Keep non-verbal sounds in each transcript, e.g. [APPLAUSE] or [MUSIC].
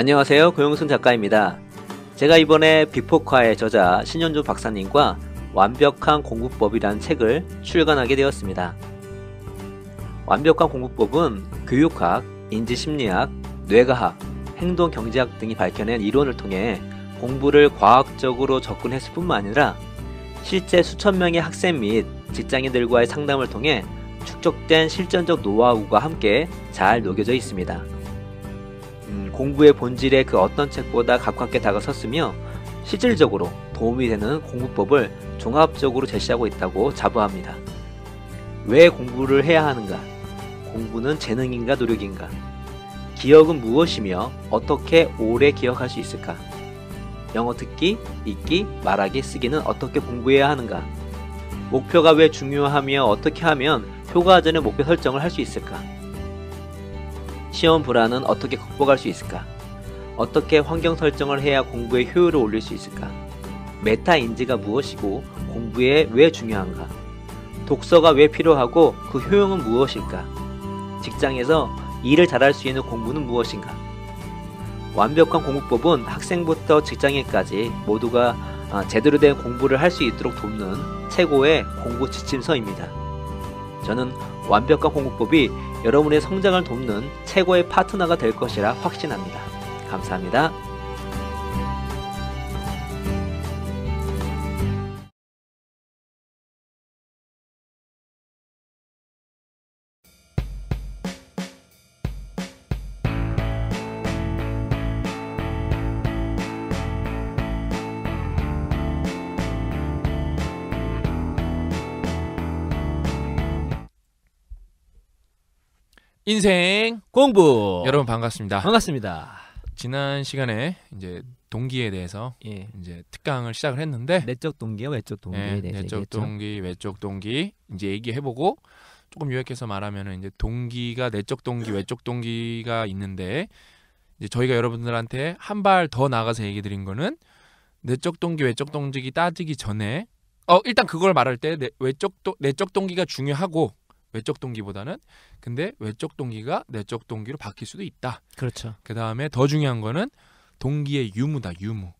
안녕하세요. 고영순 작가입니다. 제가 이번에 비폭화의 저자 신현주 박사님과 완벽한 공부법이란 책을 출간하게 되었습니다. 완벽한 공부법은 교육학, 인지심리학, 뇌과학, 행동경제학 등이 밝혀낸 이론을 통해 공부를 과학적으로 접근했을 뿐만 아니라 실제 수천 명의 학생 및 직장인들과의 상담을 통해 축적된 실전적 노하우가 함께 잘 녹여져 있습니다. 음, 공부의 본질에 그 어떤 책보다 가깝게 다가섰으며 실질적으로 도움이 되는 공부법을 종합적으로 제시하고 있다고 자부합니다. 왜 공부를 해야 하는가? 공부는 재능인가 노력인가? 기억은 무엇이며 어떻게 오래 기억할 수 있을까? 영어 듣기, 읽기, 말하기, 쓰기는 어떻게 공부해야 하는가? 목표가 왜 중요하며 어떻게 하면 효과적인 목표 설정을 할 수 있을까? 시험 불안은 어떻게 극복할 수 있을까? 어떻게 환경 설정을 해야 공부의 효율을 올릴 수 있을까? 메타 인지가 무엇이고 공부에 왜 중요한가? 독서가 왜 필요하고 그 효용은 무엇일까? 직장에서 일을 잘할 수 있는 공부는 무엇인가? 완벽한 공부법은 학생부터 직장인까지 모두가 아, 제대로 된 공부를 할 수 있도록 돕는 최고의 공부 지침서입니다. 저는 완벽한 공부법이 여러분의 성장을 돕는 최고의 파트너가 될 것이라 확신합니다. 감사합니다. 인생 공부 여러분 반갑습니다. 반갑습니다. 지난 시간에 이제 동기에 대해서 예. 이제 특강을 시작을 했는데 내적 동기와 외적 동기에 네, 대해서 내적 얘기 동기, 외적 동기 이제 얘기해보고 조금 요약해서 말하면은 이제 동기가 내적 동기, 외적 동기가 있는데 이제 저희가 여러분들한테 한 발 더 나가서 얘기 드린 거는 내적 동기, 외적 동기 따지기 전에 어 일단 그걸 말할 때 내, 외적 도, 내적 동기가 중요하고 외적 동기보다는 근데 외적 동기가 내적 동기로 바뀔 수도 있다. 그렇죠. 그 다음에 더 중요한 거는 동기의 유무다 유무.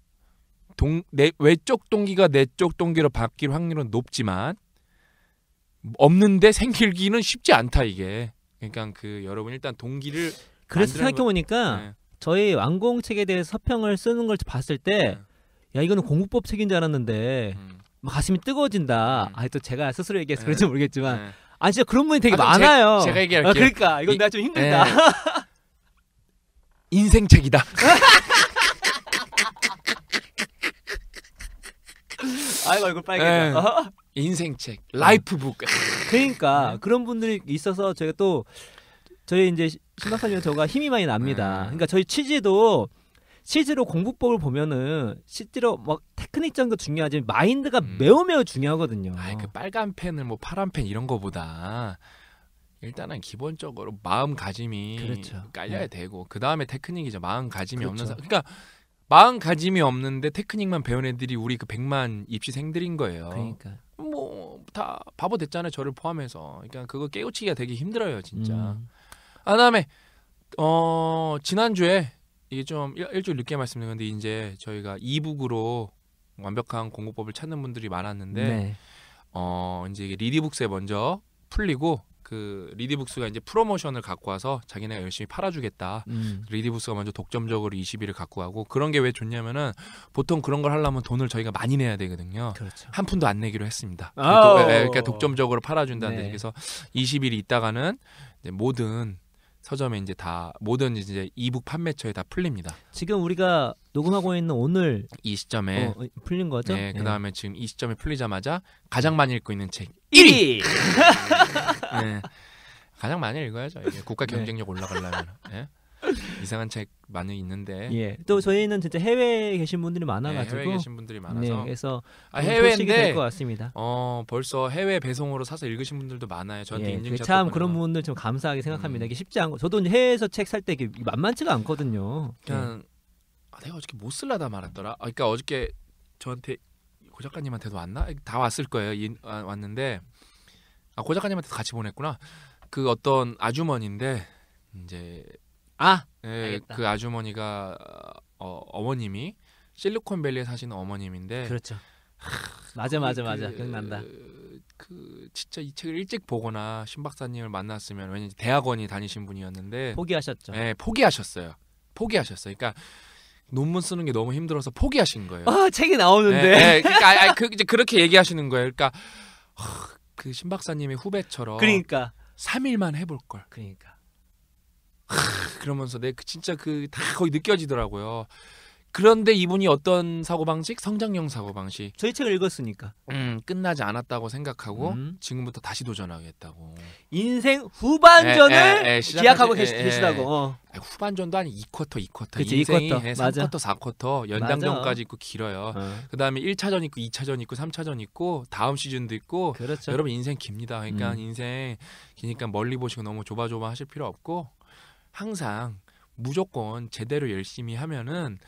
동 내 외적 동기가 내적 동기로 바뀔 확률은 높지만 없는데 생길기는 쉽지 않다 이게. 그러니까 그 여러분 일단 동기를 그래서 생각해 보니까 네. 저희 완공 책에 대해서 서평을 쓰는 걸 봤을 때야 네. 이거는 공부법 책인 줄 알았는데 음. 가슴이 뜨거워진다. 음. 아또 제가 스스로 얘기해서 네. 그런지 모르겠지만 네. 아 진짜 그런 분이 되게 아, 많아요. 제, 가 얘기할게요. 아, 그러니까 이건 이, 내가 좀 힘들다. 네. 인생책이다. [LAUGHS] 아이고 얼굴 빨개 네. 어? 인생책, 라이프북. 그러니까 네. 그런 분들이 있어서 제가 또 저희 이제 신박한 년 저가 힘이 많이 납니다. 네. 그러니까 저희 취지도 실제로 공부법을 보면은 실제로 막 테크닉적인 거 중요하지만 마인드가 음. 매우 매우 중요하거든요. 아, 그 빨간 펜을 뭐 파란 펜 이런 거보다 일단은 기본적으로 마음가짐이 그렇죠. 깔려야 네. 되고 그 다음에 테크닉이죠. 마음가짐이 그렇죠. 없는 사... 람 그러니까 마음가짐이 없는데 테크닉만 배운 애들이 우리 그 백만 입시생들인 거예요. 그러니까 뭐 다 바보 됐잖아요. 저를 포함해서. 그러니까 그거 깨우치기가 되게 힘들어요, 진짜. 음. 아 다음에 어 지난주에 이게 좀 일, 주일 늦게 말씀드린 건데 이제 저희가 이북으로 완벽한 공부법을 찾는 분들이 많았는데 네. 어 이제 리디북스에 먼저 풀리고 그 리디북스가 이제 프로모션을 갖고 와서 자기네가 열심히 팔아주겠다. 음. 리디북스가 먼저 독점적으로 20일을 갖고 가고 그런 게 왜 좋냐면은 보통 그런 걸 하려면 돈을 저희가 많이 내야 되거든요. 그렇죠. 한 푼도 안 내기로 했습니다. 아~ 그러니까 독점적으로 팔아준다는 네. 데서 20일이 있다가는 모든 서점에 이제 다 모든 이제 이북 판매처에 다 풀립니다. 지금 우리가 녹음하고 있는 오늘 이 시점에 어, 어 풀린 거죠? 네, 그 예. 다음에 네. 지금 이 시점에 풀리자마자 가장 음. 많이 읽고 있는 책 1위. [LAUGHS] 네, 가장 많이 읽어야죠. 국가 네. 경쟁력 올라가려면. 네. 이상한 책 많이 있는데. 예. 또 저희는 진짜 해외에 계신 분들이 많아가지고. 네, 해외에 계신 분들이 많아서. 네, 그래서 아, 해외인데 될것 같습니다. 어 벌써 해외 배송으로 사서 읽으신 분들도 많아요. 저한테 예, 인증샷. 참 그런 분들 좀 감사하게 생각합니다. 음. 이게 쉽지 않고 저도 해외에서 책 살때 이게 만만치가 않거든요. 예. 그냥 네. 아, 내가 어저께 못 쓸라다 말았더라. 아, 그러니까 어저께 저한테 고 작가님한테도 왔나? 다 왔을 거예요. 이, 아, 왔는데 아, 고작가님한테 같이 보냈구나. 그 어떤 아주머니인데 이제 아, 예, 그 아주머니가 어, 어머님이 실리콘밸리에 사시는 어머님인데 그렇죠. 맞아 맞아 맞아 그 기억난다. 그, 그 진짜 이 책을 일찍 보거나 신 박사님을 만났으면 왠지 대학원이 다니신 분이었는데 포기하셨죠. 예, 포기하셨어요. 포기하셨어요. 그러니까 논문 쓰는 게 너무 힘들어서 포기하신 거예요. 아, 책이 나오는데. 네, 네. 그러니까 아, 그, 이제 그렇게 얘기하시는 거예요. 그러니까 그 신박사님의 후배처럼. 그러니까 3일만 해볼 걸. 그러니까 그러면서 내 그 진짜 그 다 거의 느껴지더라고요. 그런데 이분이 어떤 사고방식? 성장형 사고방식. 저희 책을 읽었으니까. 음, 끝나지 않았다고 생각하고 음. 지금부터 다시 도전하겠다고. 인생 후반전을 예, 예, 예, 기약하고 계시, 계시다고. 어. 후반전도 아니 2쿼터, 2쿼터. 그치, 인생이 2쿼터. 3쿼터, 4쿼터, 연장전까지 있고 길어요. 어. 그다음에 1차전 있고 2차전 있고 3차전 있고 다음 시즌도 있고 그렇죠. 여러분 인생 깁니다. 그러니까 음. 인생 기니까 멀리 보시고 너무 조바조바 하실 필요 없고 항상 무조건 제대로 열심히 하면은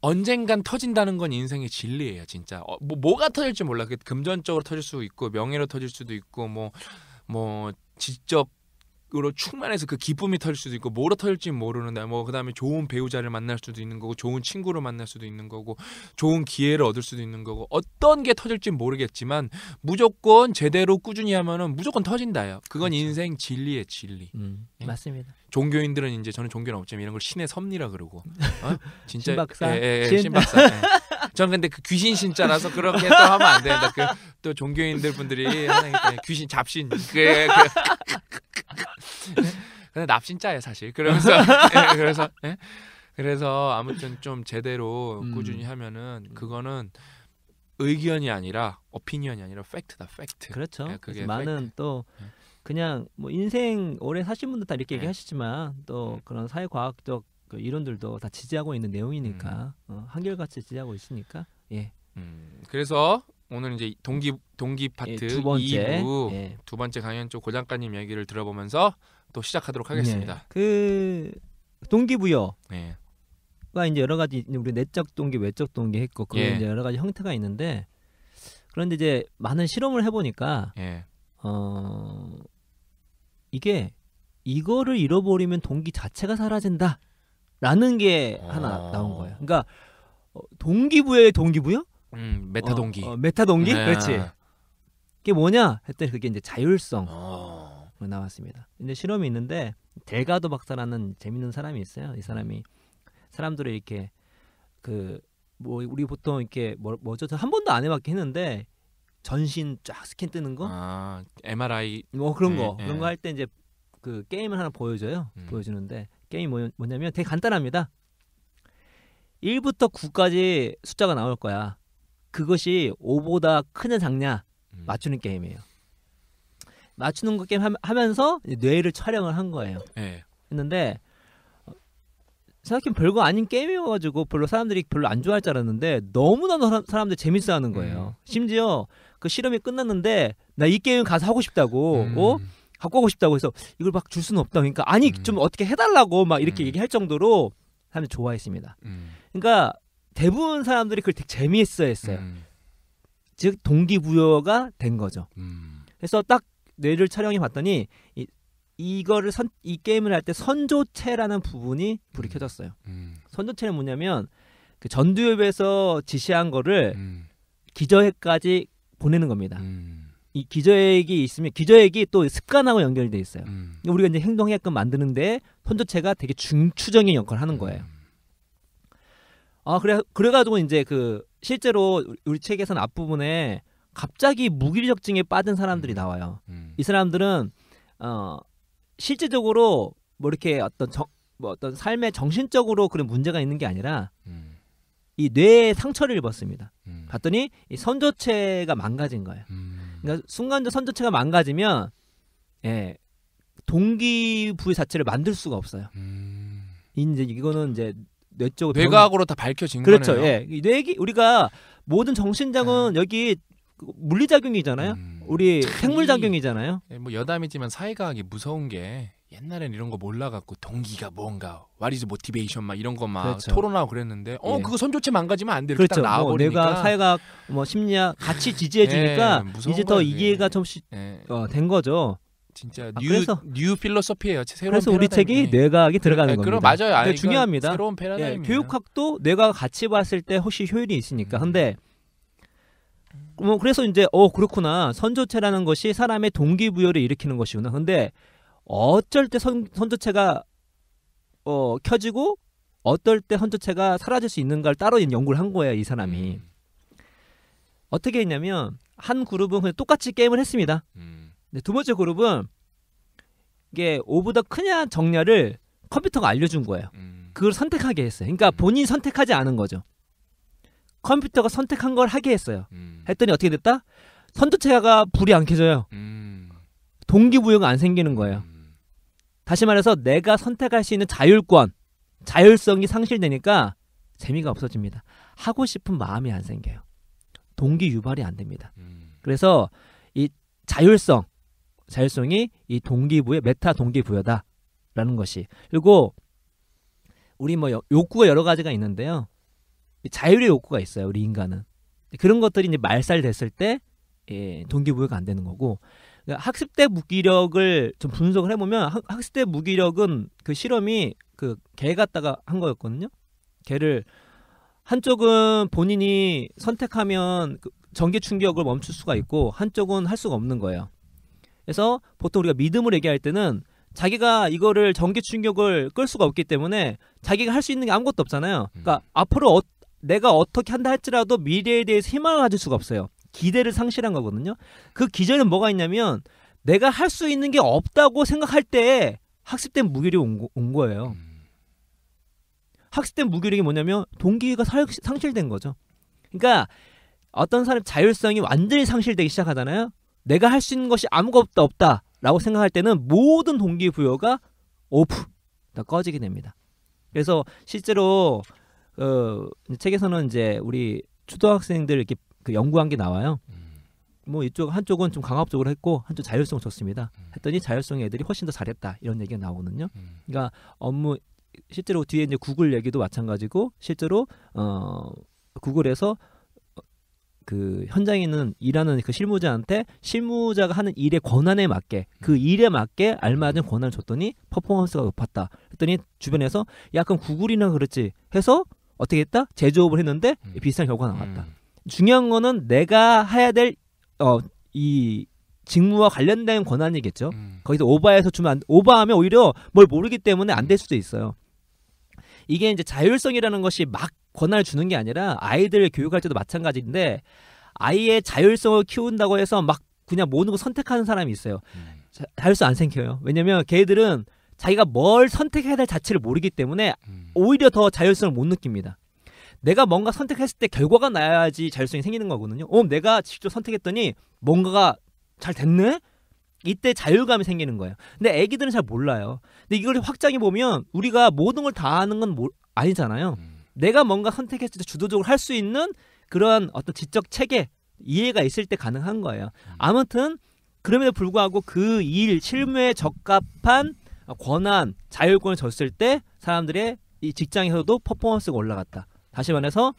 언젠간 터진다는 건 인생의 진리예요, 진짜. 어, 뭐 뭐가 터질지 몰라. 그 금전적으로 터질 수 있고 명예로 터질 수도 있고 뭐뭐 뭐 지적 뭐, 으로 충만해서 그 기쁨이 터질 수도 있고 뭐로 터질지 모르는데 뭐 그다음에 좋은 배우자를 만날 수도 있는 거고 좋은 친구를 만날 수도 있는 거고 좋은 기회를 얻을 수도 있는 거고 어떤 게 터질지 모르겠지만 무조건 제대로 꾸준히 하면은 무조건 터진다요. 그건 그렇죠. 인생 진리의 진리. 음. 예? 맞습니다. 종교인들은 이제 저는 종교는 없지만 이런 걸 신의 섭리라 그러고 어? [LAUGHS] 진짜 신박사 예, 예, 예 신박사 예. 저는 근데 그 귀신 신자라서 그렇게또 하면 안 된다 그또 종교인들 분들이 하나님 귀신 잡신 그, 그 근데 납신자예요 사실. 그러면서 [LAUGHS] 예, 그래서 예? 그래서 아무튼 좀 제대로 음. 꾸준히 하면은 그거는 의견이 아니라 오피니언이 아니라 팩트다 팩트. 그렇죠. 예, 그게 많은 팩트. 또 예. 그냥 뭐 인생 오래 사신 분들 다 이렇게 예. 얘기하시지만 또 음. 그런 사회과학적 그 이론들도 다 지지하고 있는 내용이니까 음. 어, 한결같이 지지하고 있으니까 예. 음, 그래서 오늘 이제 동기 동기 예, 파트 예, 두 번째 2부 예. 두 번째 강연 쪽고장가님 얘기를 들어보면서 또 시작하도록 네. 하겠습니다. 네. 그 동기부여. 네. 이제 여러 가지 우리 내적 동기, 외적 동기 했고 그 예. 이제 여러 가지 형태가 있는데 그런데 이제 많은 실험을 해보니까 예. 어 이게 이거를 잃어버리면 동기 자체가 사라진다라는 게 어... 하나 나온 거예요. 그러니까 어, 동기부여의 동기부여? 음 메타 동기. 어, 어, 메타 동기? 네. 그렇지. 이게 뭐냐? 했더니 그게 이제 자율성. 어... 나왔습니다. 근데 실험이 있는데 델가도 박사라는 재밌는 사람이 있어요. 이 사람이 사람들을 이렇게 그 뭐 우리 보통 이렇게 뭐, 뭐죠? 한 번도 안 해봤긴 했는데 전신 쫙 스캔 뜨는 거? 아 MRI 뭐 그런 네, 거 네, 그런 거 할 때 이제 그 게임을 하나 보여줘요. 음. 보여주는데 게임 뭐, 뭐냐면 되게 간단합니다. 1부터 9까지 숫자가 나올 거야. 그것이 5보다 크냐 작냐 맞추는 게임이에요. 맞추는 거 게임 하면서 뇌를 촬영을 한 거예요. 네. 했는데 어, 생각해보면 별거 아닌 게임이어가지고 별로 사람들이 별로 안 좋아할 줄 알았는데 너무나 사람, 사람들 재밌어 하는 거예요. 음. 심지어 그 실험이 끝났는데 나 이 게임 가서 하고 싶다고, 음. 어? 갖고 가고 싶다고 해서 이걸 막 줄 수는 없다. 그러니까 아니 음. 좀 어떻게 해달라고 막 이렇게 음. 얘기할 정도로 사람들이 좋아했습니다. 음. 그러니까 대부분 사람들이 그걸 되게 재미있어 했어요. 음. 즉 동기부여가 된 거죠. 그래서 딱 뇌를 촬영해 봤더니 이, 이거를 선, 이 게임을 할 때 선조체라는 부분이 불이 켜졌어요. 음. 음. 선조체는 뭐냐면 그 전두엽에서 지시한 거를 음. 기저핵까지 보내는 겁니다. 음. 이 기저핵이 있으면 기저핵이 또 습관하고 연결돼 있어요. 음. 그러니까 우리가 이제 행동해끔 만드는데 선조체가 되게 중추적인 역할을 하는 음. 거예요. 아 그래 그래가지고 이제 그 실제로 우리 책에서는 앞부분에 갑자기 무기력증에 빠진 사람들이 음. 나와요. 음. 이 사람들은 어 실제적으로 뭐 이렇게 어떤 정, 뭐 어떤 삶의 정신적으로 그런 문제가 있는 게 아니라 음. 이 뇌에 상처를 입었습니다. 음. 봤더니 이 선조체가 망가진 거예요. 음. 그러니까 순간적 선조체가 망가지면 예, 동기 부위 자체를 만들 수가 없어요. 음. 이제 이거는 이제 뇌쪽 뇌과학으로 병... 다 밝혀진 그렇죠. 거네요. 그렇죠. 예, 뇌기 우리가 모든 정신장은 네. 여기 그 물리작용이잖아요. 음... 우리 생물작용이잖아요. 예, 뭐 여담이지만 사회과학이 무서운 게 옛날엔 이런 거 몰라갖고 동기가 뭔가 와리즈 모티베이션 막 이런 거막 그렇죠. 토론하고 그랬는데 어 예. 그거 선조체 망가지면 안돼 그렇죠. 딱 나와버리니까 뭐 내가 사회학 뭐 심리학 같이 지지해주니까 예, 이제 더 이해가 네. 좀씩 예. 어, 거죠. 진짜 아, 뉴, 그 필로소피예요. 새로운 그래서 우리 책이 뇌과학이 들어가는 네, 겁니다. 그럼 맞아요. 아니, 중요합니다. 새로운 패러다임 예, 교육학도 뇌과 같이 봤을 때 혹시 효율이 있으니까. 음. 근데 뭐 그래서 이제 어 그렇구나 선조체라는 것이 사람의 동기부여를 일으키는 것이구나. 근데 어쩔 때 선, 선조체가 어 켜지고 어떨 때 선조체가 사라질 수 있는가를 따로 연구를 한 거예요 이 사람이. 음. 어떻게 했냐면 한 그룹은 그냥 똑같이 게임을 했습니다. 음. 두 번째 그룹은 이게 오보다 크냐 적냐를 컴퓨터가 알려준 거예요. 음. 그걸 선택하게 했어요. 그러니까 음. 본인이 선택하지 않은 거죠. 컴퓨터가 선택한 걸 하게 했어요. 음. 했더니 어떻게 됐다? 선두체가 불이 안 켜져요. 음. 동기부여가 안 생기는 거예요. 음. 다시 말해서 내가 선택할 수 있는 자율권, 자율성이 상실되니까 재미가 없어집니다. 하고 싶은 마음이 안 생겨요. 동기 유발이 안 됩니다. 음. 그래서 이 자율성, 자율성이 이 동기부여, 메타 동기부여다라는 것이. 그리고 우리 뭐 욕구가 여러 가지가 있는데요. 자유의 욕구가 있어요 우리 인간은 그런 것들이 이제 말살됐을 때 예, 동기부여가 안 되는 거고 그러니까 학습 대 무기력을 좀 분석을 해보면 학, 학습 대 무기력은 그 실험이 그 개 갖다가 한 거였거든요 개를 한쪽은 본인이 선택하면 그 전기 충격을 멈출 수가 있고 한쪽은 할 수가 없는 거예요 그래서 보통 우리가 믿음을 얘기할 때는 자기가 이거를 전기 충격을 끌 수가 없기 때문에 자기가 할 수 있는 게 아무것도 없잖아요. 그러니까 음. 앞으로 어, 내가 어떻게 한다 할지라도 미래에 대해서 희망을 가질 수가 없어요. 기대를 상실한 거거든요. 그 기전은 뭐가 있냐면 내가 할 수 있는 게 없다고 생각할 때 학습된 무기력이 온, 거, 온 거예요. 음. 학습된 무기력이 뭐냐면 동기가 상실된 거죠. 그러니까 어떤 사람 자율성이 완전히 상실되기 시작하잖아요. 내가 할 수 있는 것이 아무것도 없다라고 생각할 때는 모든 동기부여가 오프, 다 꺼지게 됩니다. 그래서 실제로 어, 책에서는 이제 우리 초등학생들 이렇게 그 연구한 게 나와요. 음. 뭐 이쪽 한쪽은 좀 강압적으로 했고 한쪽 자율성 좋습니다. 음. 했더니 자율성 애들이 훨씬 더 잘했다 이런 얘기가 나오거든요. 음. 그러니까 업무 실제로 뒤에 이제 구글 얘기도 마찬가지고 실제로 어 구글에서 어, 그 현장에 있는 일하는 그 실무자한테 실무자가 하는 일의 권한에 맞게 그 음. 일에 맞게 알맞은 권한을 줬더니 퍼포먼스가 높았다 했더니 주변에서 야 그럼 구글이나 그렇지 해서 어떻게 했다? 제조업을 했는데 음. 비슷한 결과가 나왔다. 음. 중요한 거는 내가 해야 될 어 이 직무와 관련된 권한이겠죠. 음. 거기서 오바해서 주면 안, 오바하면 오히려 뭘 모르기 때문에 안될 음. 수도 있어요. 이게 이제 자율성이라는 것이 막 권한을 주는 게 아니라 아이들을 교육할 때도 마찬가지인데 아이의 자율성을 키운다고 해서 막 그냥 모든 걸 선택하는 사람이 있어요. 음. 자, 자율성 안 생겨요. 왜냐면 걔들은 자기가 뭘 선택해야 될 자체를 모르기 때문에 음. 오히려 더 자율성을 못 느낍니다. 내가 뭔가 선택했을 때 결과가 나야지 자율성이 생기는 거거든요. 어, 내가 직접 선택했더니 뭔가가 잘 됐네? 이때 자율감이 생기는 거예요. 근데 애기들은 잘 몰라요. 근데 이걸 확장해 보면 우리가 모든 걸 다 하는 건 모, 아니잖아요. 음. 내가 뭔가 선택했을 때 주도적으로 할 수 있는 그런 어떤 지적 체계 이해가 있을 때 가능한 거예요. 음. 아무튼 그럼에도 불구하고 그 일 실무에 적합한 아, 권한, 자율권을 줬을 때 사람들의 이 직장에서도 퍼포먼스가 올라갔다. 다시 말해서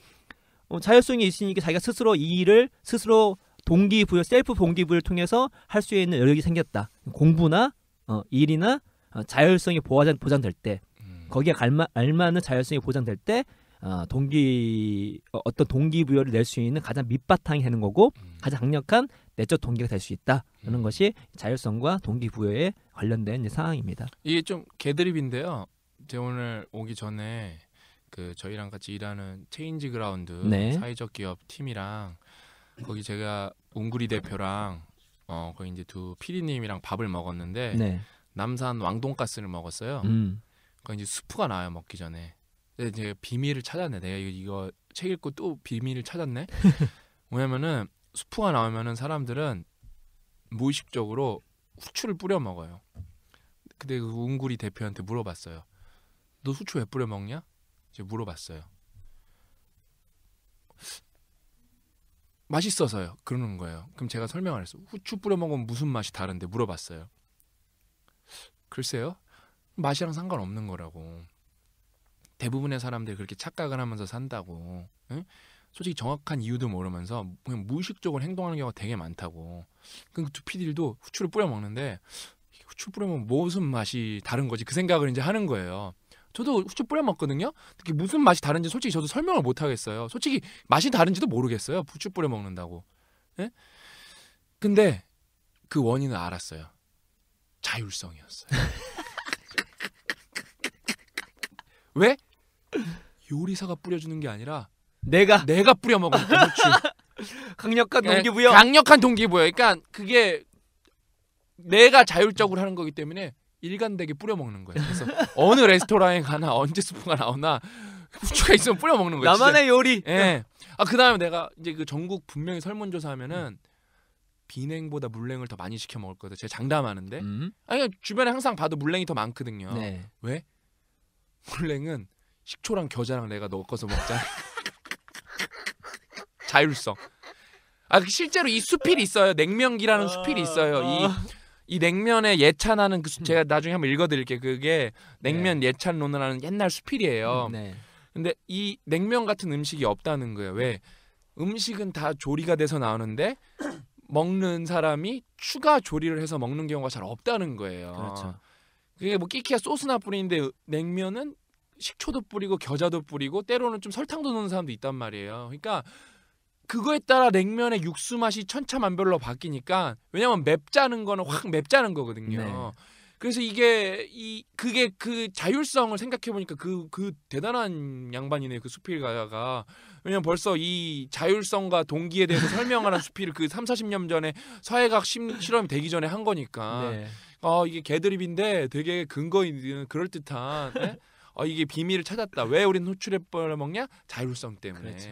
어, 자율성이 있으니까 자기가 스스로 이 일을 스스로 동기부여, 셀프 동기부여를 통해서 할 수 있는 여력이 생겼다. 공부나 어, 일이나 어, 자율성이 보장, 보장될 때 음. 거기에 갈마, 알맞는 자율성이 보장될 때 어, 동기 어, 어떤 동기부여를 낼 수 있는 가장 밑바탕이 되는 거고 음. 가장 강력한 내적 동기가 될 수 있다. 라는 음. 것이 자율성과 동기부여의 관련된 이제 사항입니다. 이게 좀 개드립인데요. 제가 오늘 오기 전에 그 저희랑 같이 일하는 체인지 그라운드 네. 사회적 기업 팀이랑 거기 제가 웅구리 대표랑 어 거기 이제 두 피디님이랑 밥을 먹었는데 네. 남산 왕돈가스를 먹었어요. 음. 그 이제 수프가 나요 먹기 전에. 이제 비밀을 찾았네. 내가 이거, 이거 책 읽고 또 비밀을 찾았네. 왜냐면은 [LAUGHS] 수프가 나오면은 사람들은 무의식적으로 후추를 뿌려 먹어요. 근데 그 웅구리 대표한테 물어봤어요. 너 후추 왜 뿌려 먹냐? 이제 물어봤어요. 맛있어서요. 그러는 거예요. 그럼 제가 설명을 했어요. 후추 뿌려 먹으면 무슨 맛이 다른데 물어봤어요. 글쎄요. 맛이랑 상관없는 거라고. 대부분의 사람들이 그렇게 착각을 하면서 산다고. 응? 솔직히 정확한 이유도 모르면서 그냥 무의식적으로 행동하는 경우가 되게 많다고. 그러니까 그 두피딜도 후추를 뿌려 먹는데 후추 뿌려 먹으면 무슨 맛이 다른 거지 그 생각을 이제 하는 거예요. 저도 후추 뿌려 먹거든요. 특히 무슨 맛이 다른지 솔직히 저도 설명을 못 하겠어요. 솔직히 맛이 다른지도 모르겠어요. 후추 뿌려 먹는다고. 예? 근데 그 원인은 알았어요. 자율성이었어요. [LAUGHS] 왜? 요리사가 뿌려주는 게 아니라 내가 내가 뿌려 먹은 그렇지. [LAUGHS] 강력한 예, 동기부여. 강력한 동기부여. 그러니까 그게 내가 자율적으로 하는 거기 때문에 일관되게 뿌려 먹는 거예요. 그래서 [LAUGHS] 어느 레스토랑에 가나 언제 스프가 나오나 후추가 있으면 뿌려 먹는 거예요. 나만의 진짜. 요리. 예. 네. 아 그다음에 내가 이제 그 전국 분명히 설문조사 하면은 비냉보다 물냉을 더 많이 시켜 먹을 거예 제가 장담하는데. 음? 아니 주변에 항상 봐도 물냉이 더 많거든요. 네. 왜? 물냉은 식초랑 겨자랑 내가 넣어서 먹자. [LAUGHS] 자율성. 아 그 실제로 이 수필이 있어요. 냉면기라는 수필이 있어요. 아, 이이 아. 냉면에 예찬하는 그 제가 음. 나중에 한번 읽어드릴게요. 그게 냉면 네. 예찬론을 라는 옛날 수필이에요. 음, 네. 근데 이 냉면 같은 음식이 없다는 거예요. 왜 음식은 다 조리가 돼서 나오는데 [CLEARS THROAT] 먹는 사람이 추가 조리를 해서 먹는 경우가 잘 없다는 거예요. 그렇죠. 그게 뭐 끼키야 소스나 뿌리는데 냉면은 식초도 뿌리고 겨자도 뿌리고 때로는 좀 설탕도 넣는 사람도 있단 말이에요. 그러니까 그거에 따라 냉면의 육수 맛이 천차만별로 바뀌니까 왜냐면 맵자는 거는 확 맵자는 거거든요. 네. 그래서 이게 이 그게 그 자율성을 생각해 보니까 그 그 대단한 양반이네 그 수필가가 왜냐면 벌써 이 자율성과 동기에 대해서 설명하는 수필을 그 3, 40년 전에 사회학 실험이 되기 전에 한 거니까 네. 어 이게 개드립인데 되게 근거 있는 그럴 듯한 네? 어 이게 비밀을 찾았다 왜 우린 호출해 먹냐 자율성 때문에 그렇죠.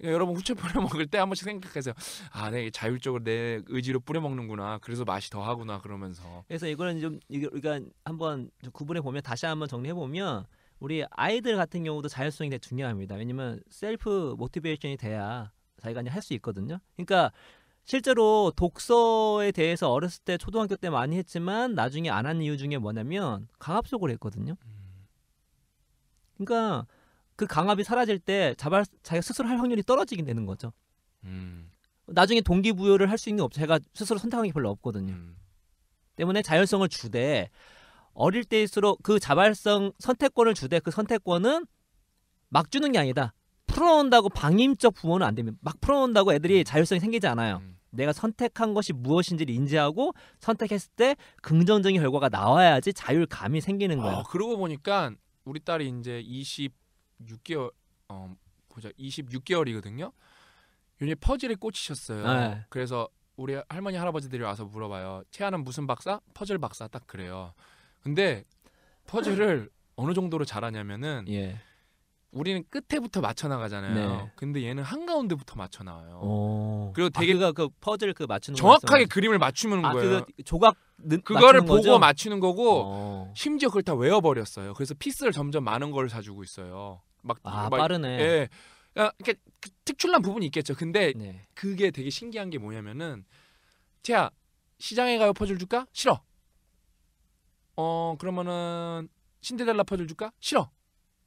그러니까 여러분 후추 뿌려 먹을 때 한 번씩 생각하세요. 아, 내 네, 자율적으로 내 의지로 뿌려 먹는구나. 그래서 맛이 더하구나 그러면서. 그래서 이거는 좀 그러니까 한번 구분해 보면 다시 한번 정리해 보면 우리 아이들 같은 경우도 자율성이 되게 중요합니다. 왜냐면 셀프 모티베이션이 돼야 자기가 할 수 있거든요. 그러니까 실제로 독서에 대해서 어렸을 때 초등학교 때 많이 했지만 나중에 안 한 이유 중에 뭐냐면 강압적으로 했거든요. 음. 그러니까 그 강압이 사라질 때 자발 자기가 스스로 할 확률이 떨어지게 되는 거죠. 음. 나중에 동기부여를 할 수 있는 업체 제가 스스로 선택한 게 별로 없거든요. 음. 때문에 자율성을 주되 어릴 때일수록 그 자발성 선택권을 주되 그 선택권은 막 주는 게 아니다. 풀어온다고 방임적 부모는 안 됩니다. 막 풀어온다고 애들이 음. 자율성이 생기지 않아요. 음. 내가 선택한 것이 무엇인지를 인지하고 선택했을 때 긍정적인 결과가 나와야지 자율감이 생기는 아, 거예요. 아, 그러고 보니까 우리 딸이 이제 20 6개월 어 보자 26개월이거든요. 윤희 퍼즐에 꽂히셨어요. 네. 그래서 우리 할머니 할아버지들이 와서 물어봐요. 채아는 무슨 박사? 퍼즐 박사 딱 그래요. 근데 퍼즐을 [LAUGHS] 어느 정도로 잘하냐면은 예. 우리는 끝에부터 맞춰 나가잖아요. 네. 근데 얘는 한 가운데부터 맞춰 나와요. 그리고 아, 되게 아, 그 퍼즐 그 맞추는 정확하게 그림을 맞추는 아, 거예요. 그 조각 는, 그거를 보고 거죠? 맞추는 거고 오. 어. 심지어 그걸 다 외워버렸어요. 그래서 피스를 점점 많은 걸 사주고 있어요. 막, 아, 막 빠르네. 예. 그러니까 그 특출난 부분이 있겠죠. 근데 네. 그게 되게 신기한 게 뭐냐면은 태야 시장에 가요 퍼즐 줄까? 싫어. 어 그러면은 신데렐라 퍼즐 줄까? 싫어.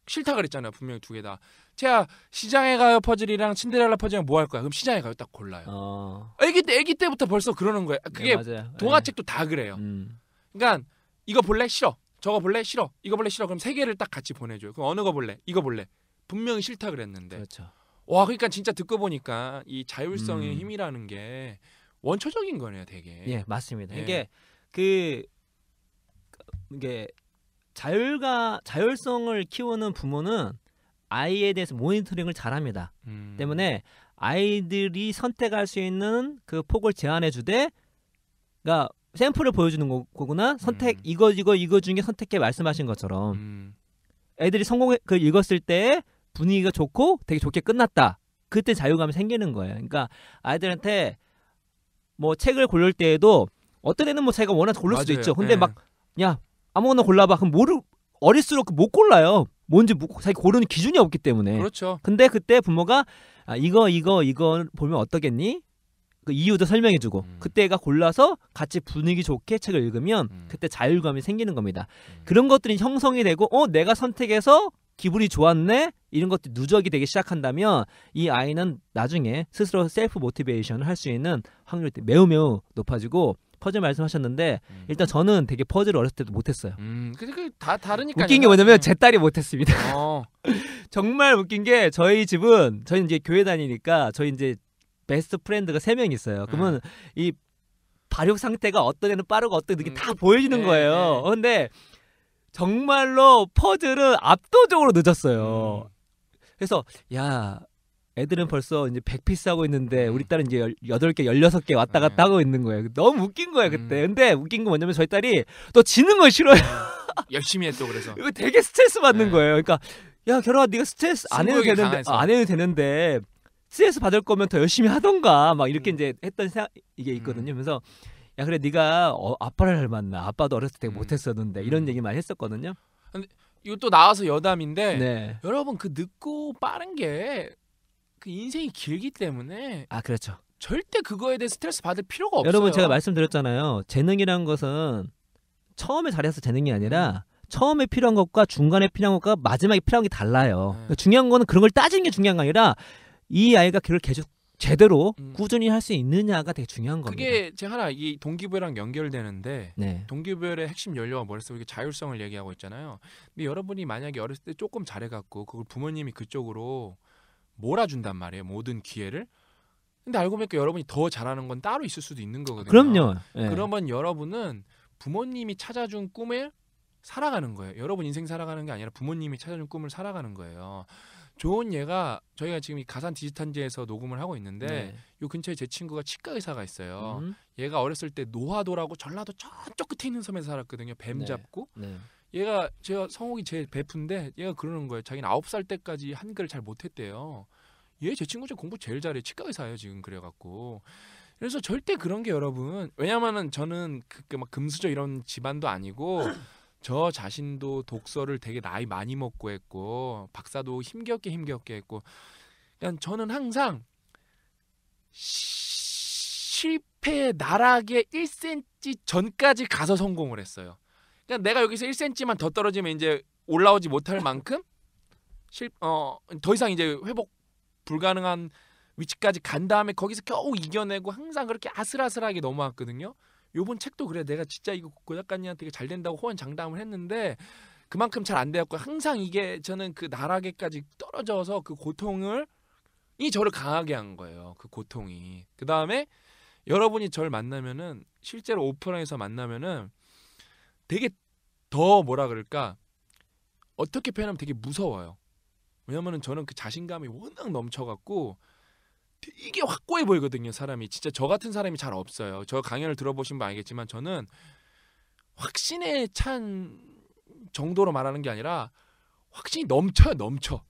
싫다 그랬잖아요. 분명히 두개 다. 태야 시장에 가요 퍼즐이랑 신데렐라 퍼즐이랑 뭐할 거야? 그럼 시장에 가요 딱 골라요. 어... 애기 때 애기 때부터 벌써 그러는 거예 그게 네, 동화책도 네. 다 그래요. 음. 그러니까 이거 볼래? 싫어. 저거 볼래? 싫어. 이거 볼래? 싫어. 그럼 세 개를 딱 같이 보내줘요. 그럼 어느 거 볼래? 이거 볼래? 분명히 싫다 그랬는데. 그렇죠. 와, 그러니까 진짜 듣고 보니까 이 자율성의 음. 힘이라는 게 원초적인 거네요, 되게. 예, 맞습니다. 예. 이게 그 이게 자율과 자율성을 키우는 부모는 아이에 대해서 모니터링을 잘합니다. 음. 때문에 아이들이 선택할 수 있는 그 폭을 제한해 주되, 그러니까 샘플을 보여주는 거구나 선택 음. 이거 이거 이거 중에 선택해 말씀하신 것처럼 음. 애들이 성공 해그 읽었을 때 분위기가 좋고 되게 좋게 끝났다 그때 자유감이 생기는 거예요 그러니까 아이들한테 뭐 책을 고를 때에도 어떤 애는 뭐 자기가 원하는 고를 맞아요. 수도 있죠 근데 네. 예. 막야 아무거나 골라봐 그럼 모르 어릴수록 못 골라요 뭔지 뭐, 자기 고르는 기준이 없기 때문에 그렇죠 근데 그때 부모가 아, 이거 이거 이거 보면 어떠겠니 그 이유도 설명해주고 음. 그때가 골라서 같이 분위기 좋게 책을 읽으면 음. 그때 자율감이 생기는 겁니다. 음. 그런 것들이 형성이 되고 어 내가 선택해서 기분이 좋았네 이런 것들이 누적이 되기 시작한다면 이 아이는 나중에 스스로 셀프 모티베이션을 할 수 있는 확률이 매우 매우 높아지고 퍼즐 말씀하셨는데 음. 일단 저는 되게 퍼즐을 어렸을 때도 못했어요. 음, 그다 다르니까. 웃긴 게 뭐냐면 음. 제 딸이 못했습니다. 어. [LAUGHS] 정말 웃긴 게 저희 집은 저희 이제 교회 다니니까 저희 이제 베스트 프렌드가 세 명 있어요. 음. 그러면 이 발육 상태가 어떤 애는 빠르고 어떤 애는 음. 다 보여지는 네, 거예요. 네. 근데 정말로 퍼즐은 압도적으로 늦었어요. 음. 그래서 야 애들은 벌써 이제 100피스 하고 있는데 우리 딸은 이제 8개, 16개 왔다 갔다 네. 하고 있는 거예요. 너무 웃긴 거예요 그때. 근데 웃긴 건 뭐냐면 저희 딸이 또 지는 걸 싫어요. 해 열심히 했어 그래서. [LAUGHS] 이거 되게 스트레스 받는 네. 거예요. 그러니까 야, 결혼아 네가 스트레스 안 해도 되는데 아, 안 해도 되는데 CS 받을 거면 더 열심히 하던가 막 이렇게 음. 이제 했던 생각, 이게 음. 있거든요. 음. 그래서 야 그래 네가 어, 아빠를 닮았나 아빠도 어렸을 때 음. 못했었는데 이런 음. 얘기 많이 했었거든요. 근데 이거 또 나와서 여담인데 네. 여러분 그 늦고 빠른 게 그 인생이 길기 때문에 아 그렇죠. 절대 그거에 대해 스트레스 받을 필요가 없어요. 여러분 제가 말씀드렸잖아요. 재능이란 것은 처음에 잘해서 재능이 아니라 음. 처음에 필요한 것과 중간에 필요한 것과 마지막에 필요한 게 달라요. 네. 그러니까 중요한 거는 그런 걸 따지는 게 중요한 게 아니라 이 아이가 그걸 계속 제대로 음. 꾸준히 할 수 있느냐가 되게 중요한 겁니다. 그게 제 하나 이 동기부여랑 연결되는데 네. 동기부여의 핵심 연료가 뭐랬어? 이게 자율성을 얘기하고 있잖아요. 근데 여러분이 만약에 어렸을 때 조금 잘해갖고 그걸 부모님이 그쪽으로 몰아준단 말이에요. 모든 기회를. 근데 알고 보니까 여러분이 더 잘하는 건 따로 있을 수도 있는 거거든요. 그럼요. 네. 그러면 여러분은 부모님이 찾아준 꿈에 살아가는 거예요. 여러분 인생 살아가는 게 아니라 부모님이 찾아준 꿈을 살아가는 거예요. 좋은 예가 저희가 지금 이 가산 디지탄지에서 녹음을 하고 있는데 네. 근처에 제 친구가 치과 의사가 있어요. 음. 얘가 어렸을 때노화도라고 전라도 저쪽 끝에 있는 섬에서 살았거든요. 뱀 네. 잡고. 네. 얘가 제가 성욱이제 베프인데 얘가 그러는 거예요. 자기는 아홉 살 때까지 한글을 잘 못했대요. 얘 제 친구 중 공부 제일 잘해 치과 의사예요 지금 그래갖고 그래서 절대 그런 게 여러분 왜냐면은 저는 그막 그 금수저 이런 집안도 아니고 [LAUGHS] 저 자신도 독서를 되게 나이 많이 먹고 했고 박사도 힘겹게 힘겹게 했고 그냥 그러니까 저는 항상 실패 나락의 1cm 전까지 가서 성공을 했어요. 그러니까 내가 여기서 1cm만 더 떨어지면 이제 올라오지 못할 만큼 실어더 이상 이제 회복 불가능한 위치까지 간 다음에 거기서 겨우 이겨내고 항상 그렇게 아슬아슬하게 넘어왔거든요. 요번 책도 그래 내가 진짜 이거 고 작가님한테 잘 된다고 호언장담을 했는데 그만큼 잘 안 되었고 항상 이게 저는 그 나락에까지 떨어져서 그 고통을 이 저를 강하게 한 거예요. 그 고통이. 그 다음에 여러분이 저를 만나면은 실제로 오프라인에서 만나면은 되게 더 뭐라 그럴까 어떻게 표현하면 되게 무서워요. 왜냐면은 저는 그 자신감이 워낙 넘쳐갖고 이게 확고해 보이거든요. 사람이 진짜 저 같은 사람이 잘 없어요. 저 강연을 들어보신 분 알겠지만 저는 확신에 찬 정도로 말하는 게 아니라 확신이 넘쳐요, 넘쳐.